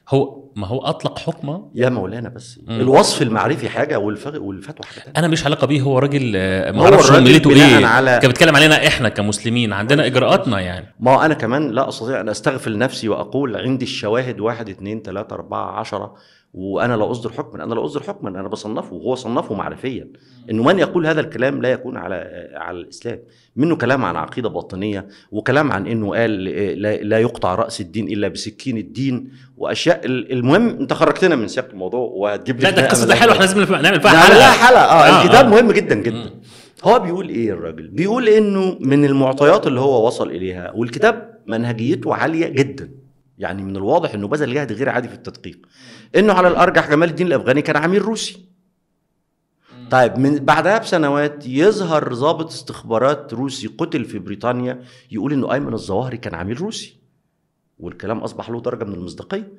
هو ما هو اطلق حكمه يا مولانا بس مم. الوصف المعرفي حاجه والفغ... والفتوى حاجه تانية. انا مش علاقه بيه هو راجل آه، ما اعرفش ملته ايه على... كان بيتكلم علينا احنا كمسلمين عندنا أيوة. اجراءاتنا يعني ما انا كمان لا استطيع ان استغفل نفسي واقول عندي الشواهد واحد اثنين ثلاثة أربعة عشرة وانا لا اصدر حكما انا لا اصدر حكما انا بصنفه وهو صنفه معرفيا انه من يقول هذا الكلام لا يكون على على الاسلام منه كلام عن عقيده باطنيه وكلام عن انه قال آه، لا, يقطع راس الدين الا بسكين الدين واشياء المهم انت خرجتنا من سياق الموضوع وهتجيب لي لا ده القصه دي حلوه احنا لازم نعمل فيها حلقه لا حلقه اه, آه الكتاب آه. مهم جدا جدا هو بيقول ايه الراجل بيقول انه من المعطيات اللي هو وصل اليها والكتاب منهجيته عاليه جدا يعني من الواضح انه بذل جهد غير عادي في التدقيق انه على الارجح جمال الدين الافغاني كان عميل روسي طيب من بعدها بسنوات يظهر ضابط استخبارات روسي قتل في بريطانيا يقول انه ايمن الظواهري كان عميل روسي والكلام اصبح له درجه من المصداقيه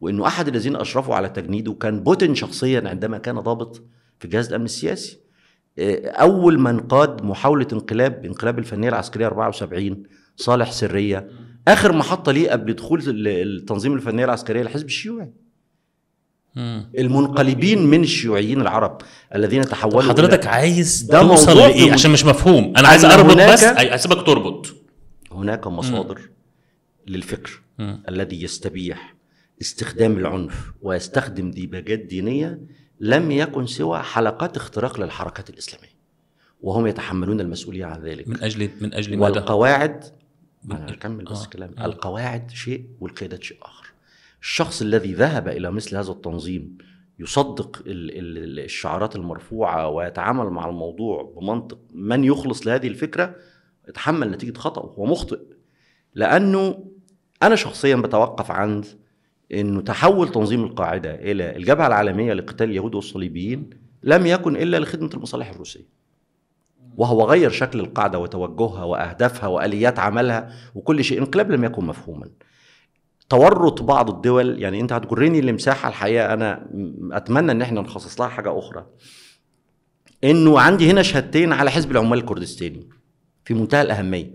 وانه احد الذين اشرفوا على تجنيده كان بوتين شخصيا عندما كان ضابط في جهاز الامن السياسي آه، اول من قاد محاوله انقلاب انقلاب الفنيه العسكريه 74 صالح سريه اخر محطه ليه قبل دخول التنظيم الفنيه العسكريه الحزب الشيوعي المنقلبين من الشيوعيين العرب الذين تحولوا حضرتك عايز ده توصل لايه عشان مش مفهوم انا عايز اربط بس هسيبك تربط هناك مصادر مم. للفكر مم. الذي يستبيح استخدام العنف ويستخدم ديباجات دينيه لم يكن سوى حلقات اختراق للحركات الاسلاميه وهم يتحملون المسؤوليه عن ذلك من اجل من اجل ماذا؟ والقواعد أكمل بس آه. كلامي آه. القواعد شيء والقيادات شيء آخر الشخص الذي ذهب إلى مثل هذا التنظيم يصدق الشعارات المرفوعة ويتعامل مع الموضوع بمنطق من يخلص لهذه الفكرة يتحمل نتيجة خطأ هو مخطئ لأنه أنا شخصيا بتوقف عند أنه تحول تنظيم القاعدة إلى الجبهة العالمية لقتال اليهود والصليبيين لم يكن إلا لخدمة المصالح الروسية وهو غير شكل القاعدة وتوجهها وأهدافها وآليات عملها وكل شيء انقلاب لم يكن مفهوما تورط بعض الدول يعني انت هتجرني لمساحه الحقيقه انا اتمنى ان احنا نخصص لها حاجه اخرى انه عندي هنا شهادتين على حزب العمال الكردستاني في منتهى الاهميه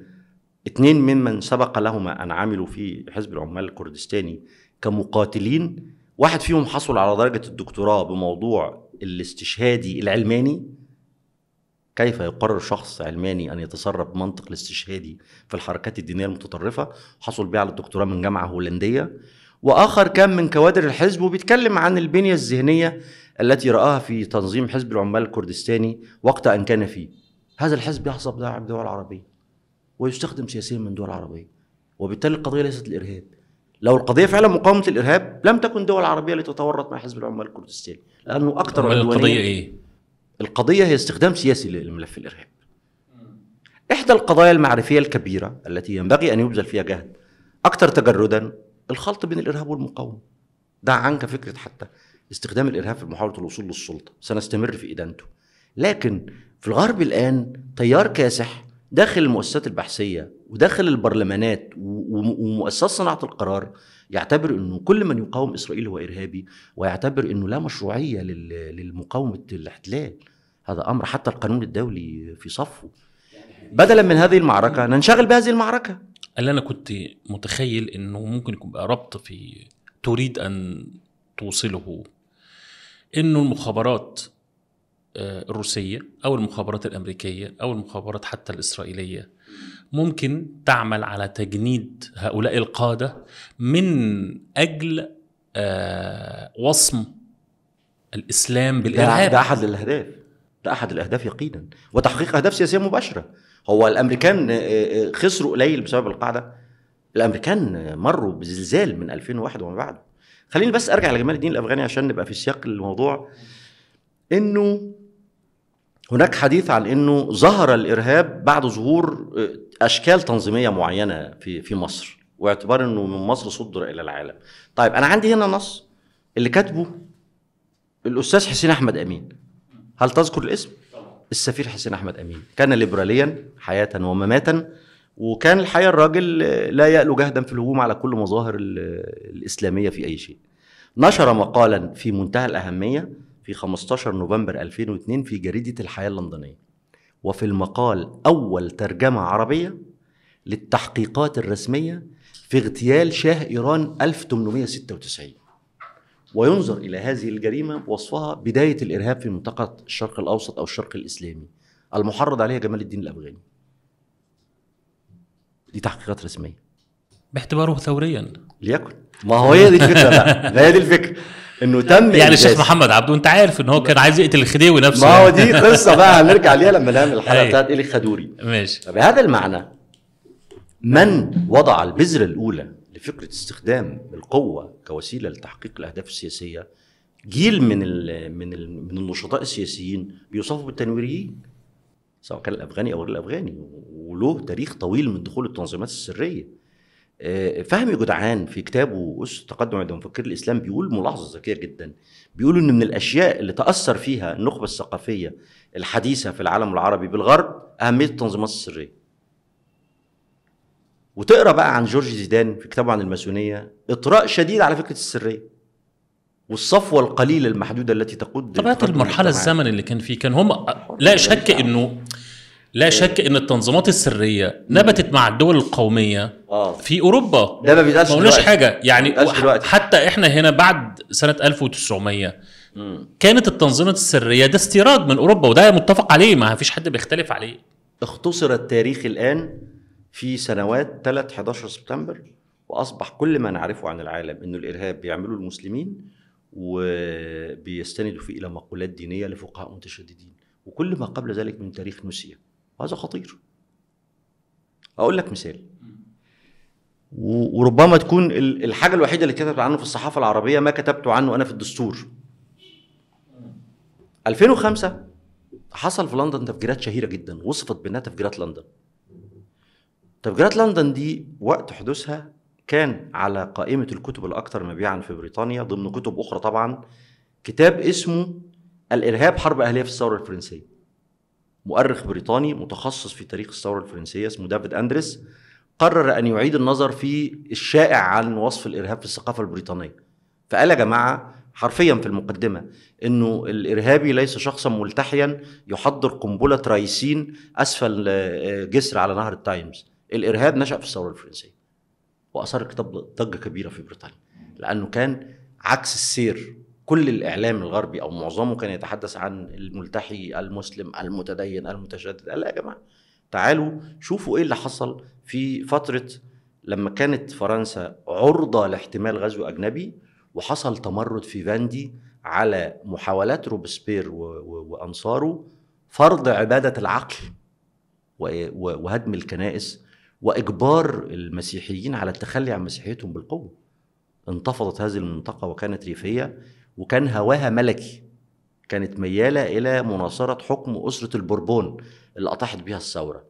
اثنين ممن سبق لهما ان عملوا في حزب العمال الكردستاني كمقاتلين واحد فيهم حصل على درجه الدكتوراه بموضوع الاستشهادي العلماني كيف يقرر شخص علماني أن يتصرف بمنطق الاستشهادي في الحركات الدينية المتطرفة حصل بيه على الدكتوراه من جامعة هولندية وآخر كان من كوادر الحزب وبيتكلم عن البنية الذهنية التي رآها في تنظيم حزب العمال الكردستاني وقت أن كان فيه هذا الحزب يحصل داعم دول عربية ويستخدم سياسيا من دول عربية وبالتالي القضية ليست الإرهاب لو القضية فعلا مقاومة الإرهاب لم تكن دول عربية لتتورط مع حزب العمال الكردستاني لأنه أكثر عدوانية القضية إيه؟ القضية هي استخدام سياسي لملف الإرهاب إحدى القضايا المعرفية الكبيرة التي ينبغي أن يبذل فيها جهد أكثر تجردا الخلط بين الإرهاب والمقاومة دع عنك فكرة حتى استخدام الإرهاب في محاولة الوصول للسلطة سنستمر في إدانته لكن في الغرب الآن تيار كاسح داخل المؤسسات البحثيه وداخل البرلمانات ومؤسسات صناعه القرار يعتبر انه كل من يقاوم اسرائيل هو ارهابي ويعتبر انه لا مشروعيه لمقاومه الاحتلال هذا امر حتى القانون الدولي في صفه بدلا من هذه المعركه ننشغل بهذه المعركه اللي انا كنت متخيل انه ممكن يكون ربط في تريد ان توصله انه المخابرات الروسية أو المخابرات الأمريكية أو المخابرات حتى الإسرائيلية ممكن تعمل على تجنيد هؤلاء القادة من أجل آه، وصم الإسلام بالإرهاب ده أحد الأهداف ده أحد الأهداف يقينا وتحقيق أهداف سياسية مباشرة هو الأمريكان آه، آه، خسروا قليل بسبب القاعدة الأمريكان مروا بزلزال من 2001 وما بعده خليني بس أرجع لجمال الدين الأفغاني عشان نبقى في سياق الموضوع انه هناك حديث عن انه ظهر الارهاب بعد ظهور آه، اشكال تنظيميه معينه في في مصر واعتبار انه من مصر صدر الى العالم. طيب انا عندي هنا نص اللي كاتبه الاستاذ حسين احمد امين. هل تذكر الاسم؟ السفير حسين احمد امين كان ليبراليا حياه ومماتا وكان الحقيقه الراجل لا يألو جهدا في الهجوم على كل مظاهر الاسلاميه في اي شيء. نشر مقالا في منتهى الاهميه في 15 نوفمبر 2002 في جريدة الحياة اللندنية وفي المقال أول ترجمة عربية للتحقيقات الرسمية في اغتيال شاه إيران 1896 وينظر إلى هذه الجريمة بوصفها بداية الإرهاب في منطقة الشرق الأوسط أو الشرق الإسلامي المحرض عليها جمال الدين الأفغاني دي تحقيقات رسمية باعتباره ثوريا ليكن ما هو هي دي الفكرة بقى هي دي الفكرة انه تم يعني الشيخ محمد عبده انت عارف ان هو كان عايز يقتل الخديوي نفسه ما هو دي يعني. قصه بقى هنرجع ليها لما نعمل الحلقه أيوه. بتاعت الي خدوري ماشي بهذا المعنى من وضع البذره الاولى لفكره استخدام القوه كوسيله لتحقيق الاهداف السياسيه جيل من ال من ال من النشطاء السياسيين بيوصفوا بالتنويريين سواء كان الافغاني او غير الافغاني وله تاريخ طويل من دخول التنظيمات السريه آه، فهمي جدعان في كتابه أس التقدم عند مفكر الإسلام بيقول ملاحظة ذكية جدا بيقول إن من الأشياء اللي تأثر فيها النخبة الثقافية الحديثة في العالم العربي بالغرب أهمية التنظيمات السرية وتقرا بقى عن جورج زيدان في كتابه عن الماسونيه اطراء شديد على فكره السريه والصفوه القليله المحدوده التي تقود طبيعه المرحله الزمن اللي كان فيه كان هم لا شك انه لا إيه. شك ان التنظيمات السريه نبتت مع الدول القوميه آه. في اوروبا ده ما بيتقالش ما قلناش حاجه يعني حتى احنا هنا بعد سنه 1900 كانت التنظيمات السريه ده استيراد من اوروبا وده متفق عليه ما فيش حد بيختلف عليه اختصر التاريخ الان في سنوات 3 11 سبتمبر واصبح كل ما نعرفه عن العالم انه الارهاب بيعمله المسلمين وبيستندوا فيه الى مقولات دينيه لفقهاء متشددين وكل ما قبل ذلك من تاريخ نسي وهذا خطير اقول لك مثال وربما تكون الحاجه الوحيده اللي كتبت عنه في الصحافه العربيه ما كتبته عنه انا في الدستور 2005 حصل في لندن تفجيرات شهيره جدا وصفت بانها تفجيرات لندن تفجيرات لندن دي وقت حدوثها كان على قائمة الكتب الأكثر مبيعا في بريطانيا ضمن كتب أخرى طبعا كتاب اسمه الإرهاب حرب أهلية في الثورة الفرنسية مؤرخ بريطاني متخصص في تاريخ الثورة الفرنسية اسمه دافيد أندريس قرر أن يعيد النظر في الشائع عن وصف الإرهاب في الثقافة البريطانية فقال يا جماعة حرفيا في المقدمة أنه الإرهابي ليس شخصا ملتحيا يحضر قنبلة رئيسين أسفل آه، جسر على نهر التايمز الإرهاب نشأ في الثورة الفرنسية وأثار الكتاب ضجة كبيرة في بريطانيا لأنه كان عكس السير كل الاعلام الغربي او معظمه كان يتحدث عن الملتحي المسلم المتدين المتشدد قال لا يا جماعه تعالوا شوفوا ايه اللي حصل في فتره لما كانت فرنسا عرضه لاحتمال غزو اجنبي وحصل تمرد في فاندي على محاولات روبسبير وانصاره فرض عباده العقل وهدم الكنائس واجبار المسيحيين على التخلي عن مسيحيتهم بالقوه انتفضت هذه المنطقه وكانت ريفيه وكان هواها ملكي كانت مياله الى مناصره حكم اسره البوربون اللي اطاحت بها الثوره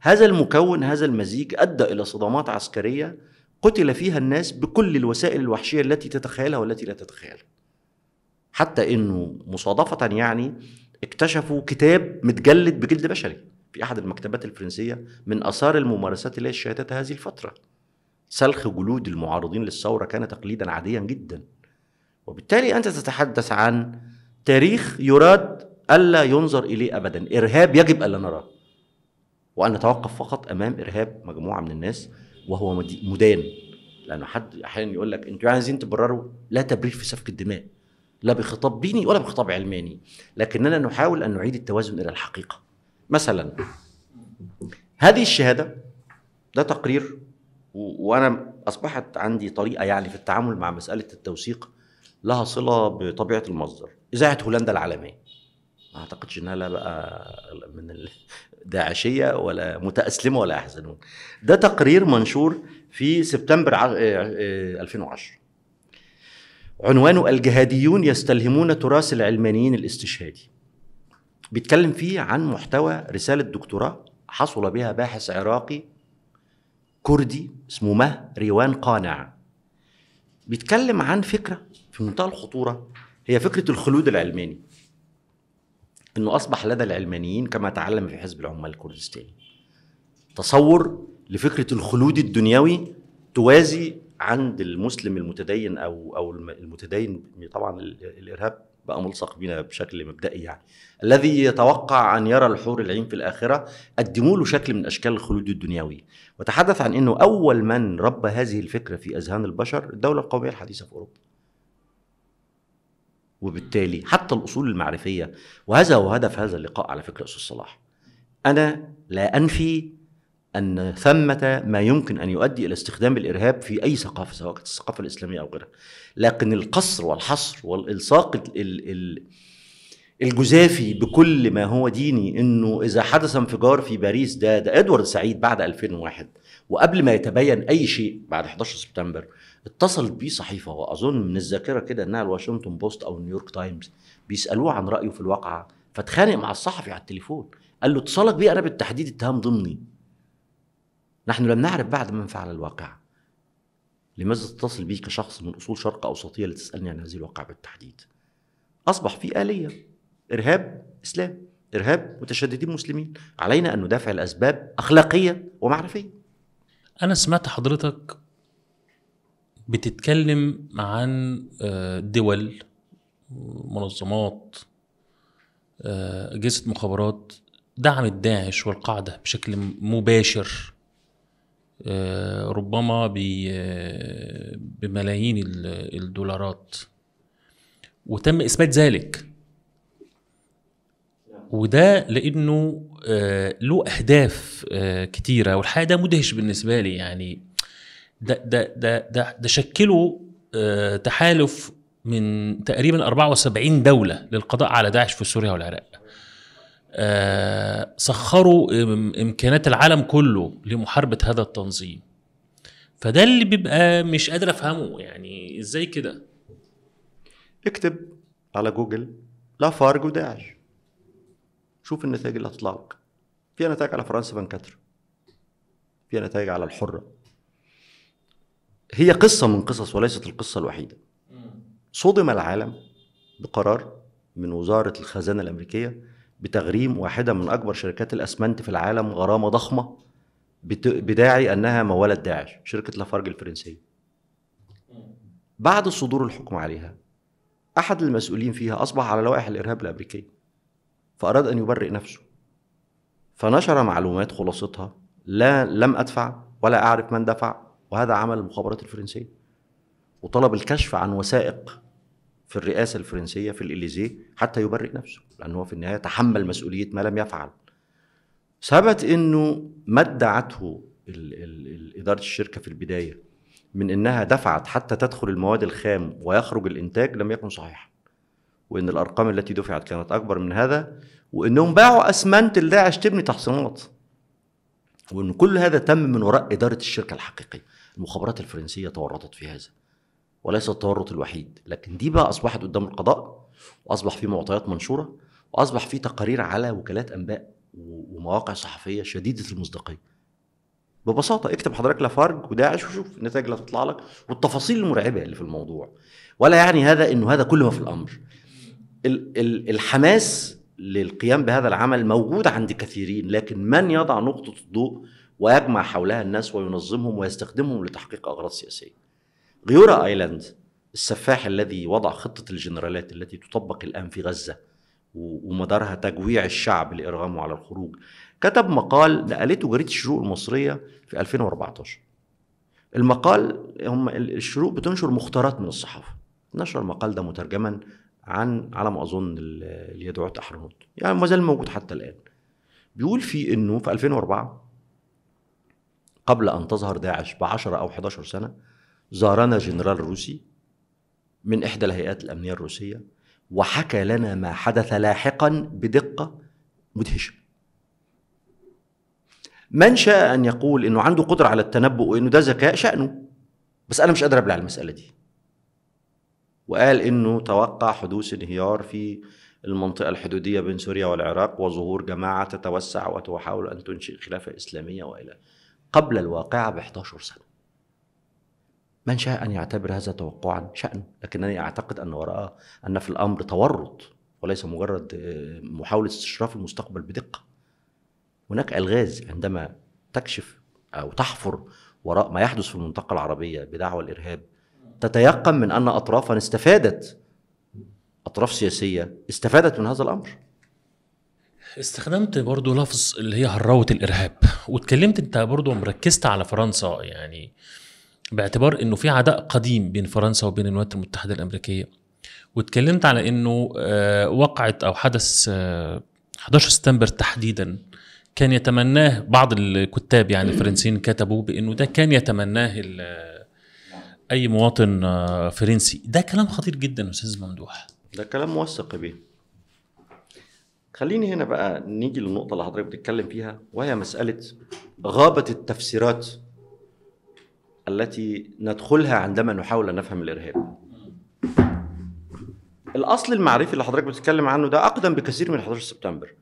هذا المكون هذا المزيج ادى الى صدمات عسكريه قتل فيها الناس بكل الوسائل الوحشيه التي تتخيلها والتي لا تتخيلها حتى انه مصادفه يعني اكتشفوا كتاب متجلد بجلد بشري في احد المكتبات الفرنسيه من اثار الممارسات التي شهدتها هذه الفتره سلخ جلود المعارضين للثوره كان تقليدا عاديا جدا وبالتالي أنت تتحدث عن تاريخ يراد ألا ينظر إليه أبدا إرهاب يجب ألا نراه وأن نتوقف فقط أمام إرهاب مجموعة من الناس وهو مدان لأنه حد أحيانا يقول لك أنتوا عايزين تبرروا لا تبرير في سفك الدماء لا بخطاب ديني ولا بخطاب علماني لكننا نحاول أن نعيد التوازن إلى الحقيقة مثلا هذه الشهادة ده تقرير وأنا أصبحت عندي طريقة يعني في التعامل مع مسألة التوثيق لها صله بطبيعه المصدر اذاعه هولندا العالميه ما اعتقدش انها لا بقى من داعشيه ولا متاسلمه ولا يحزنون ده تقرير منشور في سبتمبر 2010 آه، آه، عنوانه الجهاديون يستلهمون تراث العلمانيين الاستشهادي بيتكلم فيه عن محتوى رساله دكتوراه حصل بها باحث عراقي كردي اسمه مه ريوان قانع بيتكلم عن فكره في منتهى الخطوره هي فكره الخلود العلماني انه اصبح لدى العلمانيين كما تعلم في حزب العمال الكردستاني تصور لفكره الخلود الدنيوي توازي عند المسلم المتدين او او المتدين طبعا الارهاب بقى ملصق بينا بشكل مبدئي يعني الذي يتوقع ان يرى الحور العين في الاخره قدموا له شكل من اشكال الخلود الدنيوي وتحدث عن انه اول من ربى هذه الفكره في اذهان البشر الدوله القوميه الحديثه في اوروبا وبالتالي حتى الأصول المعرفية وهذا هو هدف هذا اللقاء على فكرة أستاذ صلاح أنا لا أنفي أن ثمة ما يمكن أن يؤدي إلى استخدام الإرهاب في أي ثقافة سواء كانت الثقافة الإسلامية أو غيرها لكن القصر والحصر والإلصاق الجزافي بكل ما هو ديني انه اذا حدث انفجار في باريس ده ده ادوارد سعيد بعد 2001 وقبل ما يتبين اي شيء بعد 11 سبتمبر اتصلت بيه صحيفه واظن من الذاكره كده انها الواشنطن بوست او نيويورك تايمز بيسالوه عن رايه في الواقعه فاتخانق مع الصحفي على التليفون قال له اتصالك بيه انا بالتحديد اتهام ضمني نحن لم نعرف بعد من فعل الواقعه لماذا تتصل بي كشخص من اصول شرق اوسطيه لتسالني عن هذه الواقعه بالتحديد اصبح في اليه ارهاب اسلام ارهاب متشددين مسلمين علينا ان ندافع الاسباب اخلاقيه ومعرفيه انا سمعت حضرتك بتتكلم عن آه، دول منظمات اجهزه مخابرات دعمت داعش والقاعده بشكل مباشر آه، ربما آه، بملايين الدولارات وتم اثبات ذلك وده لانه له اهداف كتيره والحقيقه ده مدهش بالنسبه لي يعني ده ده ده ده, شكلوا آه، تحالف من تقريبا 74 دولة للقضاء على داعش في سوريا والعراق آه، سخروا إمكانات العالم كله لمحاربة هذا التنظيم فده اللي بيبقى مش قادر أفهمه يعني إزاي كده اكتب على جوجل لا فارج وداعش. شوف النتائج اللي هتطلع لك فيها نتائج على فرنسا فانكاترا فيها نتائج على الحره هي قصه من قصص وليست القصه الوحيده صدم العالم بقرار من وزاره الخزانه الامريكيه بتغريم واحده من اكبر شركات الاسمنت في العالم غرامه ضخمه بداعي انها موالة داعش شركه لافارج الفرنسيه بعد صدور الحكم عليها احد المسؤولين فيها اصبح على لوائح الارهاب الامريكيه فاراد ان يبرئ نفسه فنشر معلومات خلاصتها لا لم ادفع ولا اعرف من دفع وهذا عمل المخابرات الفرنسية وطلب الكشف عن وثائق في الرئاسة الفرنسية في الإليزيه حتى يبرئ نفسه لأنه في النهاية تحمل مسؤولية ما لم يفعل ثبت أنه ما ادعته إدارة الشركة في البداية من أنها دفعت حتى تدخل المواد الخام ويخرج الإنتاج لم يكن صحيحا وأن الأرقام التي دفعت كانت أكبر من هذا وأنهم باعوا أسمنت لداعش تبني تحصينات وأن كل هذا تم من وراء إدارة الشركة الحقيقية المخابرات الفرنسية تورطت في هذا وليس التورط الوحيد لكن دي بقى أصبحت قدام القضاء وأصبح في معطيات منشورة وأصبح في تقارير على وكالات أنباء ومواقع صحفية شديدة المصداقية ببساطة اكتب حضرتك لافارج وداعش وشوف النتائج اللي هتطلع لك والتفاصيل المرعبة اللي في الموضوع ولا يعني هذا انه هذا كل ما في الامر ال- ال- الحماس للقيام بهذا العمل موجود عند كثيرين لكن من يضع نقطة الضوء ويجمع حولها الناس وينظمهم ويستخدمهم لتحقيق أغراض سياسية غيورا آيلاند السفاح الذي وضع خطة الجنرالات التي تطبق الآن في غزة ومدارها تجويع الشعب لإرغامه على الخروج كتب مقال نقلته جريدة الشروق المصرية في 2014 المقال هم الشروق بتنشر مختارات من الصحافة نشر المقال ده مترجما عن على ما اظن اليدعوت احرنوت يعني ما زال موجود حتى الان بيقول فيه انه في 2004 قبل أن تظهر داعش ب 10 أو 11 سنة زارنا جنرال روسي من إحدى الهيئات الأمنية الروسية وحكى لنا ما حدث لاحقا بدقة مدهشة من شاء أن يقول أنه عنده قدرة على التنبؤ وأنه ده ذكاء شأنه بس أنا مش قادر أبلع المسألة دي وقال أنه توقع حدوث انهيار في المنطقة الحدودية بين سوريا والعراق وظهور جماعة تتوسع وتحاول أن تنشئ خلافة إسلامية وإلى قبل الواقعة ب 11 سنة من شاء أن يعتبر هذا توقعا شأن لكنني أعتقد أن وراءه أن في الأمر تورط وليس مجرد آه، محاولة استشراف المستقبل بدقة هناك ألغاز عندما تكشف أو تحفر وراء ما يحدث في المنطقة العربية بدعوى الإرهاب تتيقن من أن أطرافا استفادت أطراف سياسية استفادت من هذا الأمر استخدمت برضو لفظ اللي هي هروة الإرهاب واتكلمت أنت برضو مركزت على فرنسا يعني باعتبار أنه في عداء قديم بين فرنسا وبين الولايات المتحدة الأمريكية واتكلمت على أنه آه، وقعت أو حدث 11 آه، سبتمبر تحديدا كان يتمناه بعض الكتاب يعني الفرنسيين كتبوا بأنه ده كان يتمناه آه، أي مواطن فرنسي ده كلام خطير جدا أستاذ ممدوح ده كلام موثق بيه خليني هنا بقى نيجي للنقطه اللي حضرتك بتتكلم فيها وهي مساله غابه التفسيرات التي ندخلها عندما نحاول ان نفهم الارهاب الاصل المعرفي اللي حضرتك بتتكلم عنه ده اقدم بكثير من 11 سبتمبر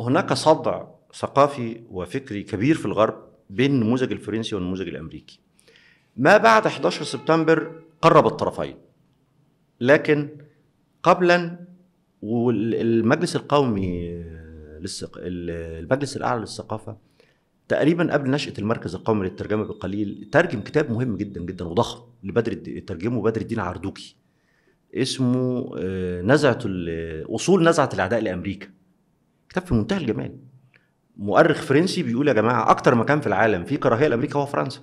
هناك صدع ثقافي وفكري كبير في الغرب بين النموذج الفرنسي والنموذج الامريكي ما بعد 11 سبتمبر قرب الطرفين لكن قبلا والمجلس القومي المجلس الاعلى للثقافه تقريبا قبل نشاه المركز القومي للترجمه بقليل ترجم كتاب مهم جدا جدا وضخم لبدر ترجمه بدر الدين عردوكي اسمه آه، نزعه اصول نزعه الاعداء لامريكا كتاب في منتهى الجمال مؤرخ فرنسي بيقول يا جماعه اكتر مكان في العالم فيه كراهيه لامريكا هو فرنسا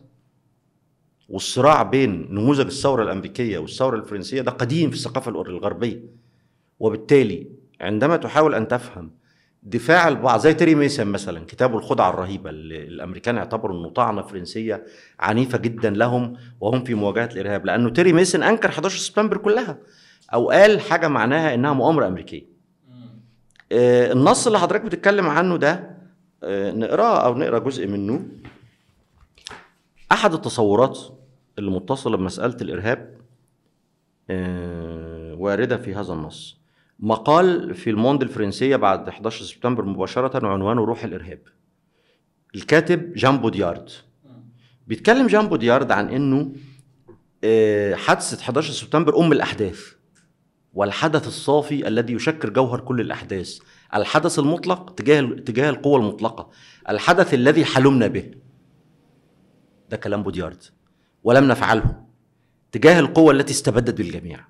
والصراع بين نموذج الثوره الامريكيه والثوره الفرنسيه ده قديم في الثقافه الغربيه وبالتالي عندما تحاول ان تفهم دفاع البعض زي تيري ميسن مثلا كتابه الخدعه الرهيبه اللي الامريكان اعتبروا انه طعنه فرنسيه عنيفه جدا لهم وهم في مواجهه الارهاب لانه تيري ميسن انكر 11 سبتمبر كلها او قال حاجه معناها انها مؤامره امريكيه. آه النص اللي حضرتك بتتكلم عنه ده آه نقراه او نقرا جزء منه احد التصورات اللي متصله بمساله الارهاب آه وارده في هذا النص. مقال في الموند الفرنسية بعد 11 سبتمبر مباشرة عنوانه روح الإرهاب الكاتب جان بوديارد بيتكلم جان بوديارد عن انه آه، حادثة 11 سبتمبر أم الأحداث والحدث الصافي الذي يشكل جوهر كل الأحداث الحدث المطلق تجاه تجاه القوة المطلقة الحدث الذي حلمنا به ده كلام بوديارد ولم نفعله تجاه القوة التي استبدت بالجميع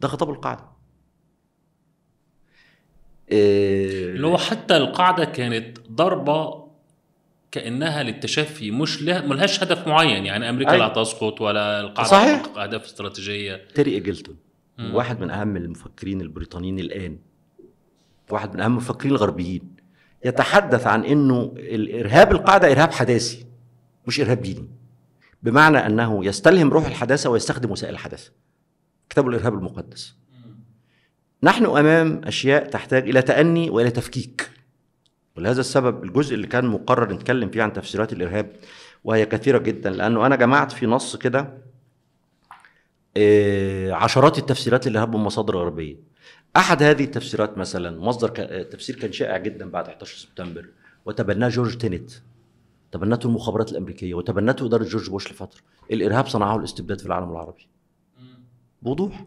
ده خطاب القاعدة آه، اللي هو حتى القاعده كانت ضربه كانها للتشفي مش له ملهاش هدف معين يعني امريكا أي. لا تسقط ولا القاعده صحيح. اهداف استراتيجيه تيري ايجلتون واحد من اهم المفكرين البريطانيين الان واحد من اهم المفكرين الغربيين يتحدث عن انه الارهاب القاعده ارهاب حداثي مش ارهاب ديني بمعنى انه يستلهم روح الحداثه ويستخدم وسائل الحداثه كتابه الارهاب المقدس نحن امام اشياء تحتاج الى تاني والى تفكيك ولهذا السبب الجزء اللي كان مقرر نتكلم فيه عن تفسيرات الارهاب وهي كثيره جدا لانه انا جمعت في نص كده آه، عشرات التفسيرات للارهاب من مصادر غربيه احد هذه التفسيرات مثلا مصدر آه، تفسير كان شائع جدا بعد 11 سبتمبر وتبناه جورج تينيت تبنته المخابرات الامريكيه وتبنته اداره جورج بوش لفتره الارهاب صنعه الاستبداد في العالم العربي بوضوح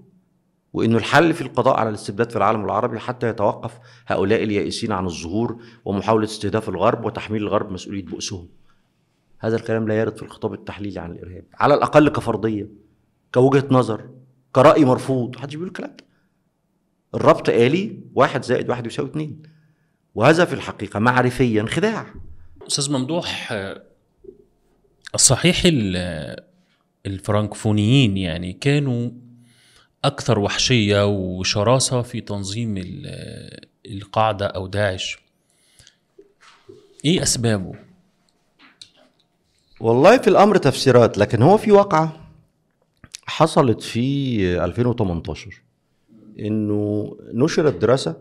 وانه الحل في القضاء على الاستبداد في العالم العربي حتى يتوقف هؤلاء اليائسين عن الظهور ومحاوله استهداف الغرب وتحميل الغرب مسؤوليه بؤسهم. هذا الكلام لا يرد في الخطاب التحليلي عن الارهاب، على الاقل كفرضيه، كوجهه نظر، كراي مرفوض، محدش بيقول الكلام ده. الربط آلي واحد زائد واحد يساوي اثنين. وهذا في الحقيقه معرفيا خداع. استاذ ممدوح الصحيح الفرنكفونيين يعني كانوا اكثر وحشيه وشراسه في تنظيم القاعده او داعش ايه اسبابه والله في الامر تفسيرات لكن هو في واقعه حصلت في 2018 انه نشرت دراسه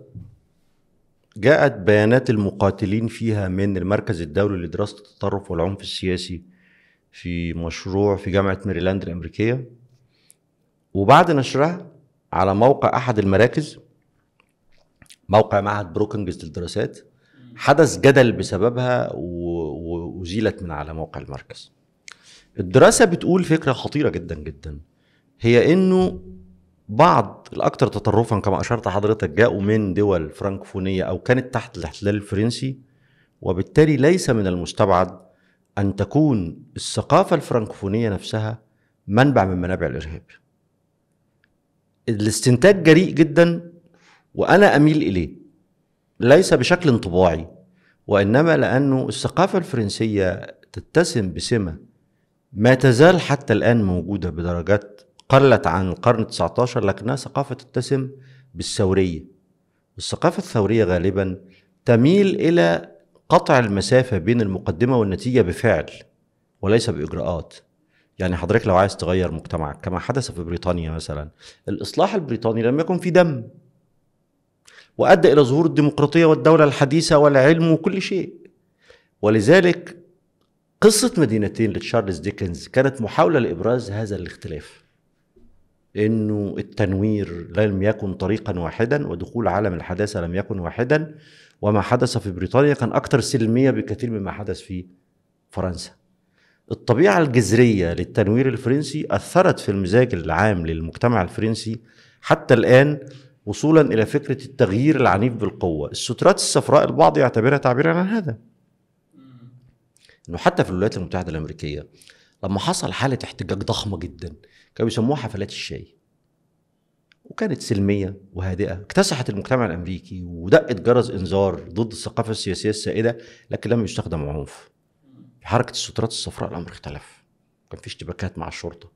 جاءت بيانات المقاتلين فيها من المركز الدولي لدراسه التطرف والعنف السياسي في مشروع في جامعه ميريلاند الامريكيه وبعد نشرها على موقع احد المراكز موقع معهد بروكنجز للدراسات حدث جدل بسببها وازيلت من على موقع المركز الدراسه بتقول فكره خطيره جدا جدا هي انه بعض الاكثر تطرفا كما اشرت حضرتك جاءوا من دول فرنكفونيه او كانت تحت الاحتلال الفرنسي وبالتالي ليس من المستبعد ان تكون الثقافه الفرنكفونيه نفسها منبع من منابع الارهاب الاستنتاج جريء جدا وانا اميل اليه ليس بشكل انطباعي وانما لانه الثقافه الفرنسيه تتسم بسمه ما تزال حتى الان موجوده بدرجات قلت عن القرن ال19 لكنها ثقافه تتسم بالثوريه الثقافه الثوريه غالبا تميل الى قطع المسافه بين المقدمه والنتيجه بفعل وليس باجراءات يعني حضرتك لو عايز تغير مجتمعك كما حدث في بريطانيا مثلا الإصلاح البريطاني لم يكن في دم وأدى إلى ظهور الديمقراطية والدولة الحديثة والعلم وكل شيء ولذلك قصة مدينتين لتشارلز ديكنز كانت محاولة لإبراز هذا الاختلاف انه التنوير لم يكن طريقا واحدا ودخول عالم الحداثه لم يكن واحدا وما حدث في بريطانيا كان اكثر سلميه بكثير مما حدث في فرنسا الطبيعة الجذرية للتنوير الفرنسي أثرت في المزاج العام للمجتمع الفرنسي حتى الآن وصولا إلى فكرة التغيير العنيف بالقوة السترات الصفراء البعض يعتبرها تعبيرا عن هذا أنه حتى في الولايات المتحدة الأمريكية لما حصل حالة احتجاج ضخمة جدا كانوا بيسموها حفلات الشاي وكانت سلمية وهادئة اكتسحت المجتمع الأمريكي ودقت جرس إنذار ضد الثقافة السياسية السائدة لكن لم يستخدم عنف حركه السترات الصفراء الامر اختلف كان في اشتباكات مع الشرطه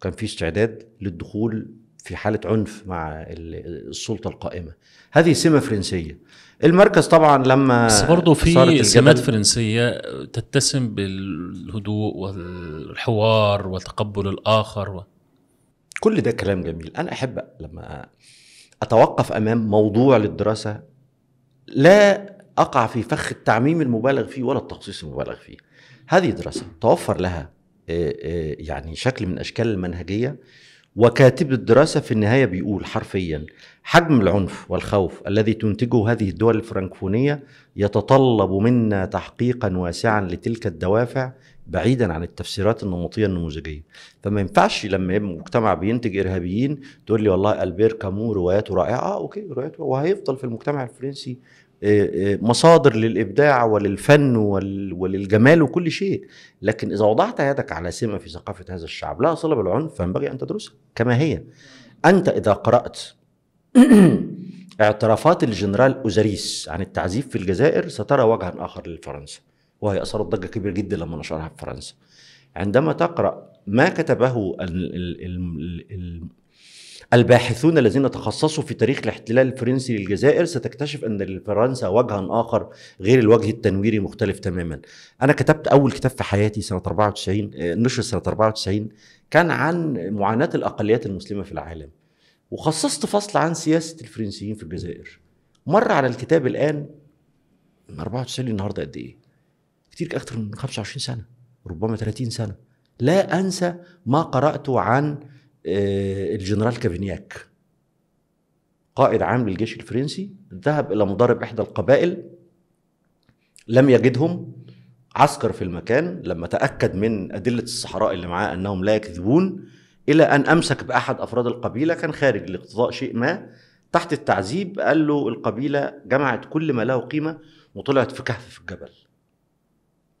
كان في استعداد للدخول في حاله عنف مع السلطه القائمه هذه سمه فرنسيه المركز طبعا لما بس برضه في سمات فرنسيه تتسم بالهدوء والحوار وتقبل الاخر و... كل ده كلام جميل انا احب لما اتوقف امام موضوع للدراسه لا اقع في فخ التعميم المبالغ فيه ولا التخصيص المبالغ فيه هذه الدراسه توفر لها آه، آه، يعني شكل من اشكال المنهجيه وكاتب الدراسة في النهاية بيقول حرفيا حجم العنف والخوف الذي تنتجه هذه الدول الفرنكفونية يتطلب منا تحقيقا واسعا لتلك الدوافع بعيدا عن التفسيرات النمطية النموذجية فما ينفعش لما يبقى مجتمع بينتج إرهابيين تقول لي والله ألبير كامو رواياته رائعة آه، أوكي رواياته وهيفضل في المجتمع الفرنسي آه، آه، مصادر للابداع وللفن وللجمال وكل شيء لكن اذا وضعت يدك على سمه في ثقافه هذا الشعب لها صله بالعنف فينبغي ان تدرسها كما هي انت اذا قرات اعترافات الجنرال اوزاريس عن التعذيب في الجزائر سترى وجها اخر لفرنسا وهي اثارت ضجه كبيره جدا لما نشرها في فرنسا عندما تقرا ما كتبه الباحثون الذين تخصصوا في تاريخ الاحتلال الفرنسي للجزائر ستكتشف أن لفرنسا وجها آخر غير الوجه التنويري مختلف تماما أنا كتبت أول كتاب في حياتي سنة 94 آه، نشر سنة 94 كان عن معاناة الأقليات المسلمة في العالم وخصصت فصل عن سياسة الفرنسيين في الجزائر مر على الكتاب الآن من 94 النهاردة قد إيه كتير أكتر من 25 سنة ربما 30 سنة لا أنسى ما قرأته عن آه، الجنرال كافينياك قائد عام للجيش الفرنسي ذهب الى مضارب احدى القبائل لم يجدهم عسكر في المكان لما تاكد من ادله الصحراء اللي معاه انهم لا يكذبون الى ان امسك باحد افراد القبيله كان خارج لاقتضاء شيء ما تحت التعذيب قال له القبيله جمعت كل ما له قيمه وطلعت في كهف في الجبل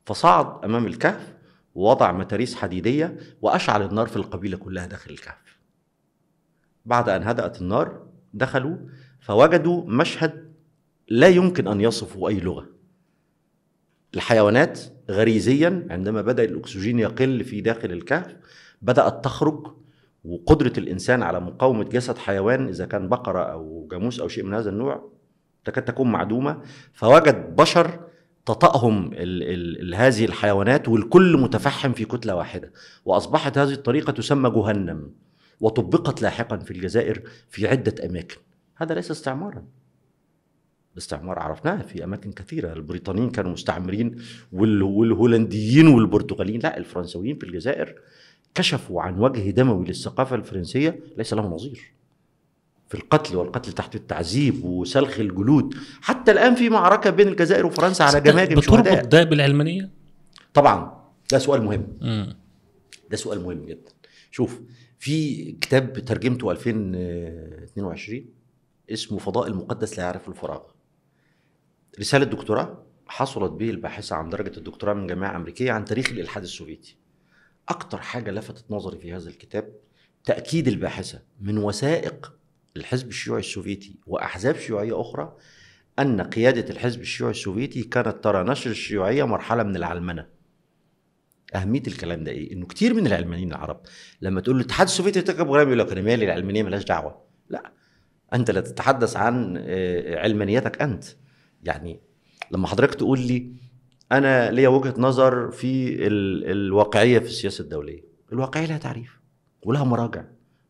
فصعد امام الكهف ووضع متاريس حديدية وأشعل النار في القبيلة كلها داخل الكهف بعد أن هدأت النار دخلوا فوجدوا مشهد لا يمكن أن يصفه أي لغة الحيوانات غريزيا عندما بدأ الأكسجين يقل في داخل الكهف بدأت تخرج وقدرة الإنسان على مقاومة جسد حيوان إذا كان بقرة أو جاموس أو شيء من هذا النوع تكاد تكون معدومة فوجد بشر تطأهم الـ الـ هذه الحيوانات والكل متفحم في كتلة واحدة وأصبحت هذه الطريقة تسمى جهنم وطبقت لاحقا في الجزائر في عدة أماكن هذا ليس استعمارا الاستعمار عرفناه في اماكن كثيره البريطانيين كانوا مستعمرين والهولنديين والبرتغاليين لا الفرنسويين في الجزائر كشفوا عن وجه دموي للثقافه الفرنسيه ليس له نظير في القتل والقتل تحت التعذيب وسلخ الجلود حتى الان في معركه بين الجزائر وفرنسا على جماجم بتربط شهداء. ده بالعلمانيه طبعا ده سؤال مهم مم. ده سؤال مهم جدا شوف في كتاب ترجمته 2022 اسمه فضاء المقدس لا يعرف الفراغ رساله دكتوراه حصلت به الباحثه عن درجه الدكتوراه من جامعه امريكيه عن تاريخ الالحاد السوفيتي اكتر حاجه لفتت نظري في هذا الكتاب تاكيد الباحثه من وثائق الحزب الشيوعي السوفيتي واحزاب شيوعيه اخرى ان قياده الحزب الشيوعي السوفيتي كانت ترى نشر الشيوعيه مرحله من العلمنه اهميه الكلام ده ايه انه كتير من العلمانيين العرب لما تقول الاتحاد السوفيتي ارتكب جرائم يقول لك انا مالي العلمانيه مالهاش دعوه لا انت لا تتحدث عن آه، علمانيتك انت يعني لما حضرتك تقول لي انا ليا وجهه نظر في الواقعيه في السياسه الدوليه الواقعيه لها تعريف ولها مراجع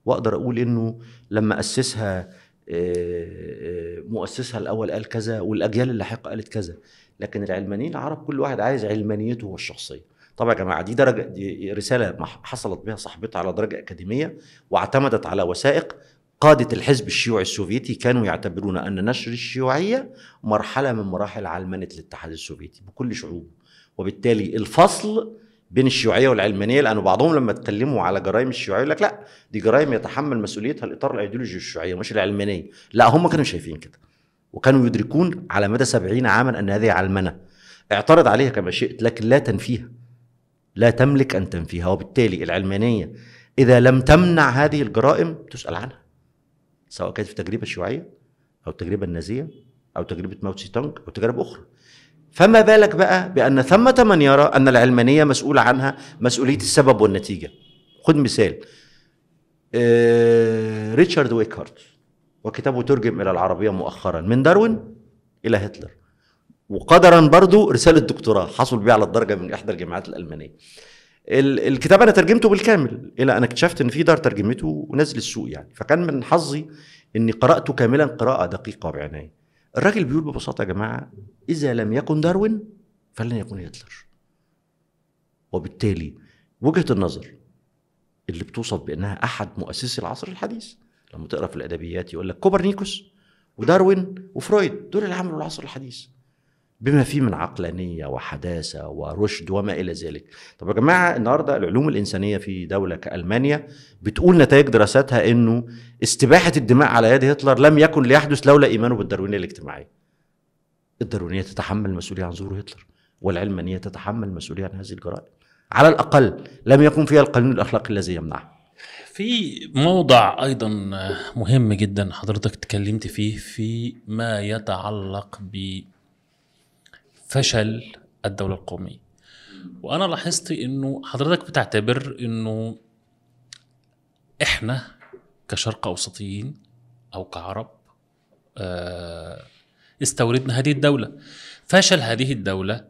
واقدر اقول انه لما اسسها آه، آه، مؤسسها الاول قال كذا والاجيال اللاحقه قالت كذا لكن العلمانيين العرب كل واحد عايز علمانيته هو الشخصيه طبعا يا جماعه دي درجه دي رساله حصلت بها صاحبتها على درجه اكاديميه واعتمدت على وثائق قادة الحزب الشيوعي السوفيتي كانوا يعتبرون أن نشر الشيوعية مرحلة من مراحل علمنة الاتحاد السوفيتي بكل شعوبه وبالتالي الفصل بين الشيوعيه والعلمانيه لانه بعضهم لما اتكلموا على جرائم الشيوعيه يقول لك لا دي جرائم يتحمل مسؤوليتها الاطار الايديولوجي الشيوعيه مش العلمانيه لا هم كانوا شايفين كده وكانوا يدركون على مدى سبعين عاما ان هذه علمنه اعترض عليها كما شئت لكن لا تنفيها لا تملك ان تنفيها وبالتالي العلمانيه اذا لم تمنع هذه الجرائم تسال عنها سواء كانت في التجربه الشيوعيه او التجربه النازيه او تجربه موت سيتونج تونج او تجارب اخرى فما بالك بقى بأن ثمة من يرى أن العلمانية مسؤولة عنها مسؤولية السبب والنتيجة خد مثال آه ريتشارد ويكارت وكتابه ترجم إلى العربية مؤخرا من داروين إلى هتلر وقدرا برضو رسالة دكتوراه حصل بيه على الدرجة من إحدى الجامعات الألمانية الكتاب انا ترجمته بالكامل الى انا اكتشفت ان في دار ترجمته ونزل السوق يعني فكان من حظي اني قراته كاملا قراءه دقيقه بعنايه الراجل بيقول ببساطه يا جماعه اذا لم يكن داروين فلن يكون هتلر وبالتالي وجهه النظر اللي بتوصف بانها احد مؤسسي العصر الحديث لما تقرا في الادبيات يقول لك كوبرنيكوس وداروين وفرويد دول اللي عملوا العصر الحديث بما فيه من عقلانيه وحداثه ورشد وما الى ذلك. طب يا جماعه النهارده العلوم الانسانيه في دوله كالمانيا بتقول نتائج دراساتها انه استباحه الدماء على يد هتلر لم يكن ليحدث لولا ايمانه بالداروينيه الاجتماعيه. الداروينيه تتحمل المسؤوليه عن ظهور هتلر والعلمانيه تتحمل المسؤوليه عن هذه الجرائم. على الاقل لم يكن فيها القانون الاخلاقي الذي يمنعها. في موضع ايضا مهم جدا حضرتك اتكلمت فيه في ما يتعلق ب فشل الدوله القوميه وانا لاحظت انه حضرتك بتعتبر انه احنا كشرق اوسطيين او كعرب آه، استوردنا هذه الدوله فشل هذه الدوله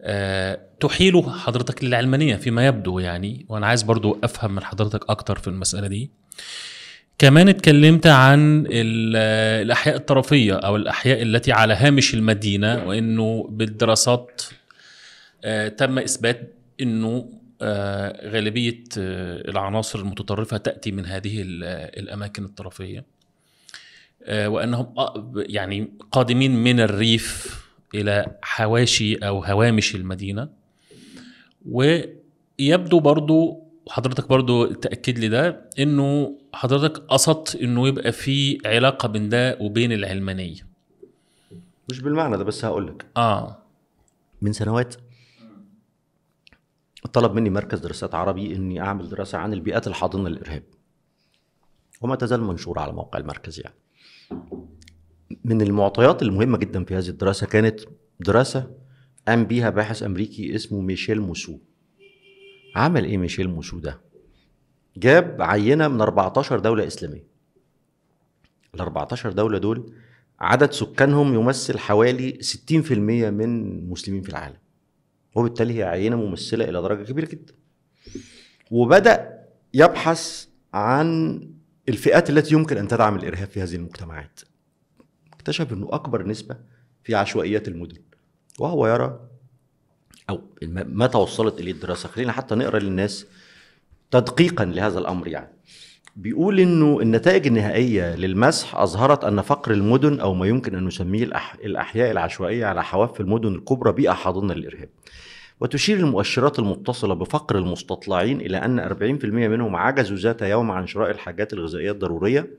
آه، تحيله حضرتك للعلمانيه فيما يبدو يعني وانا عايز برضو افهم من حضرتك اكتر في المساله دي كمان اتكلمت عن الأحياء الطرفية أو الأحياء التي على هامش المدينة وإنه بالدراسات آه، تم إثبات إنه آه، غالبية آه، العناصر المتطرفة تأتي من هذه الأماكن الطرفية وأنهم يعني قادمين من الريف إلى حواشي أو هوامش المدينة ويبدو برضو وحضرتك برضو تاكد لي ده انه حضرتك قصدت انه يبقى في علاقه بين ده وبين العلمانيه مش بالمعنى ده بس هقول لك اه من سنوات طلب مني مركز دراسات عربي اني اعمل دراسه عن البيئات الحاضنه للارهاب وما تزال منشوره على موقع المركز يعني من المعطيات المهمه جدا في هذه الدراسه كانت دراسه قام بيها باحث امريكي اسمه ميشيل موسو عمل ايه ميشيل موسو ده جاب عينه من 14 دوله اسلاميه ال 14 دوله دول عدد سكانهم يمثل حوالي 60% من المسلمين في العالم وبالتالي هي عينه ممثله الى درجه كبيره جدا وبدا يبحث عن الفئات التي يمكن ان تدعم الارهاب في هذه المجتمعات اكتشف انه اكبر نسبه في عشوائيات المدن وهو يرى او ما توصلت اليه الدراسه خلينا حتى نقرا للناس تدقيقا لهذا الامر يعني بيقول انه النتائج النهائيه للمسح اظهرت ان فقر المدن او ما يمكن ان نسميه الاحياء العشوائيه على حواف المدن الكبرى بيئه حاضنه للارهاب وتشير المؤشرات المتصلة بفقر المستطلعين إلى أن 40% منهم عجزوا ذات يوم عن شراء الحاجات الغذائية الضرورية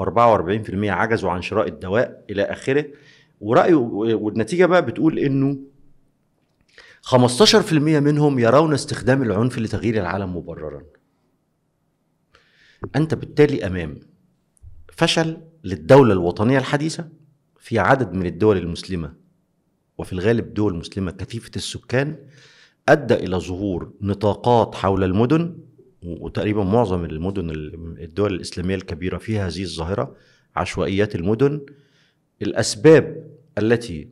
و44% عجزوا عن شراء الدواء إلى آخره ورأيه والنتيجة بقى بتقول إنه 15% منهم يرون استخدام العنف لتغيير العالم مبررا أنت بالتالي أمام فشل للدولة الوطنية الحديثة في عدد من الدول المسلمة وفي الغالب دول مسلمة كثيفة السكان أدى إلى ظهور نطاقات حول المدن وتقريبا معظم المدن الدول الإسلامية الكبيرة فيها هذه الظاهرة عشوائيات المدن الأسباب التي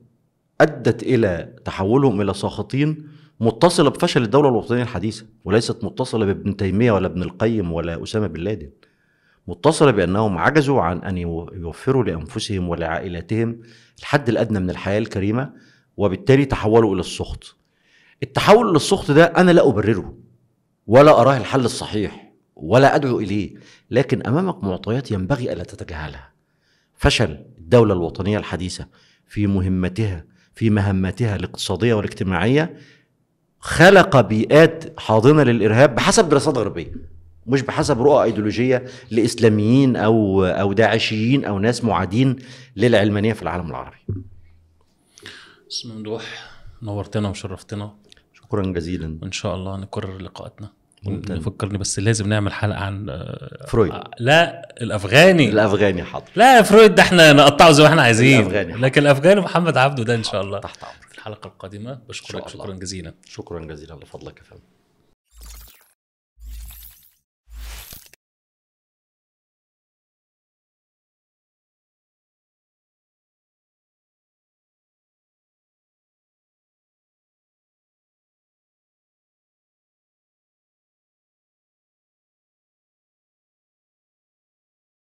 ادت الى تحولهم الى ساخطين متصله بفشل الدوله الوطنيه الحديثه وليست متصله بابن تيميه ولا ابن القيم ولا اسامه بن لادن متصله بانهم عجزوا عن ان يوفروا لانفسهم ولعائلاتهم الحد الادنى من الحياه الكريمه وبالتالي تحولوا الى السخط التحول الى السخط ده انا لا ابرره ولا اراه الحل الصحيح ولا ادعو اليه لكن امامك معطيات ينبغي الا تتجاهلها فشل الدوله الوطنيه الحديثه في مهمتها في مهمتها الاقتصاديه والاجتماعيه خلق بيئات حاضنه للارهاب بحسب دراسات غربيه مش بحسب رؤى ايديولوجيه لاسلاميين او او داعشيين او ناس معادين للعلمانيه في العالم العربي. بسم ممدوح نورتنا وشرفتنا شكرا جزيلا وان شاء الله نكرر لقاءاتنا ممتاز. فكرني بس لازم نعمل حلقه عن آه، فرويد آه، لا الافغاني الافغاني حاضر لا فرويد ده احنا نقطعه زي ما احنا عايزين الأفغاني حاضر. لكن الافغاني محمد عبده ده ان شاء الله تحت امرك الحلقه القادمه بشكرك شكرا جزيلا شكرا جزيلا لفضلك يا فندم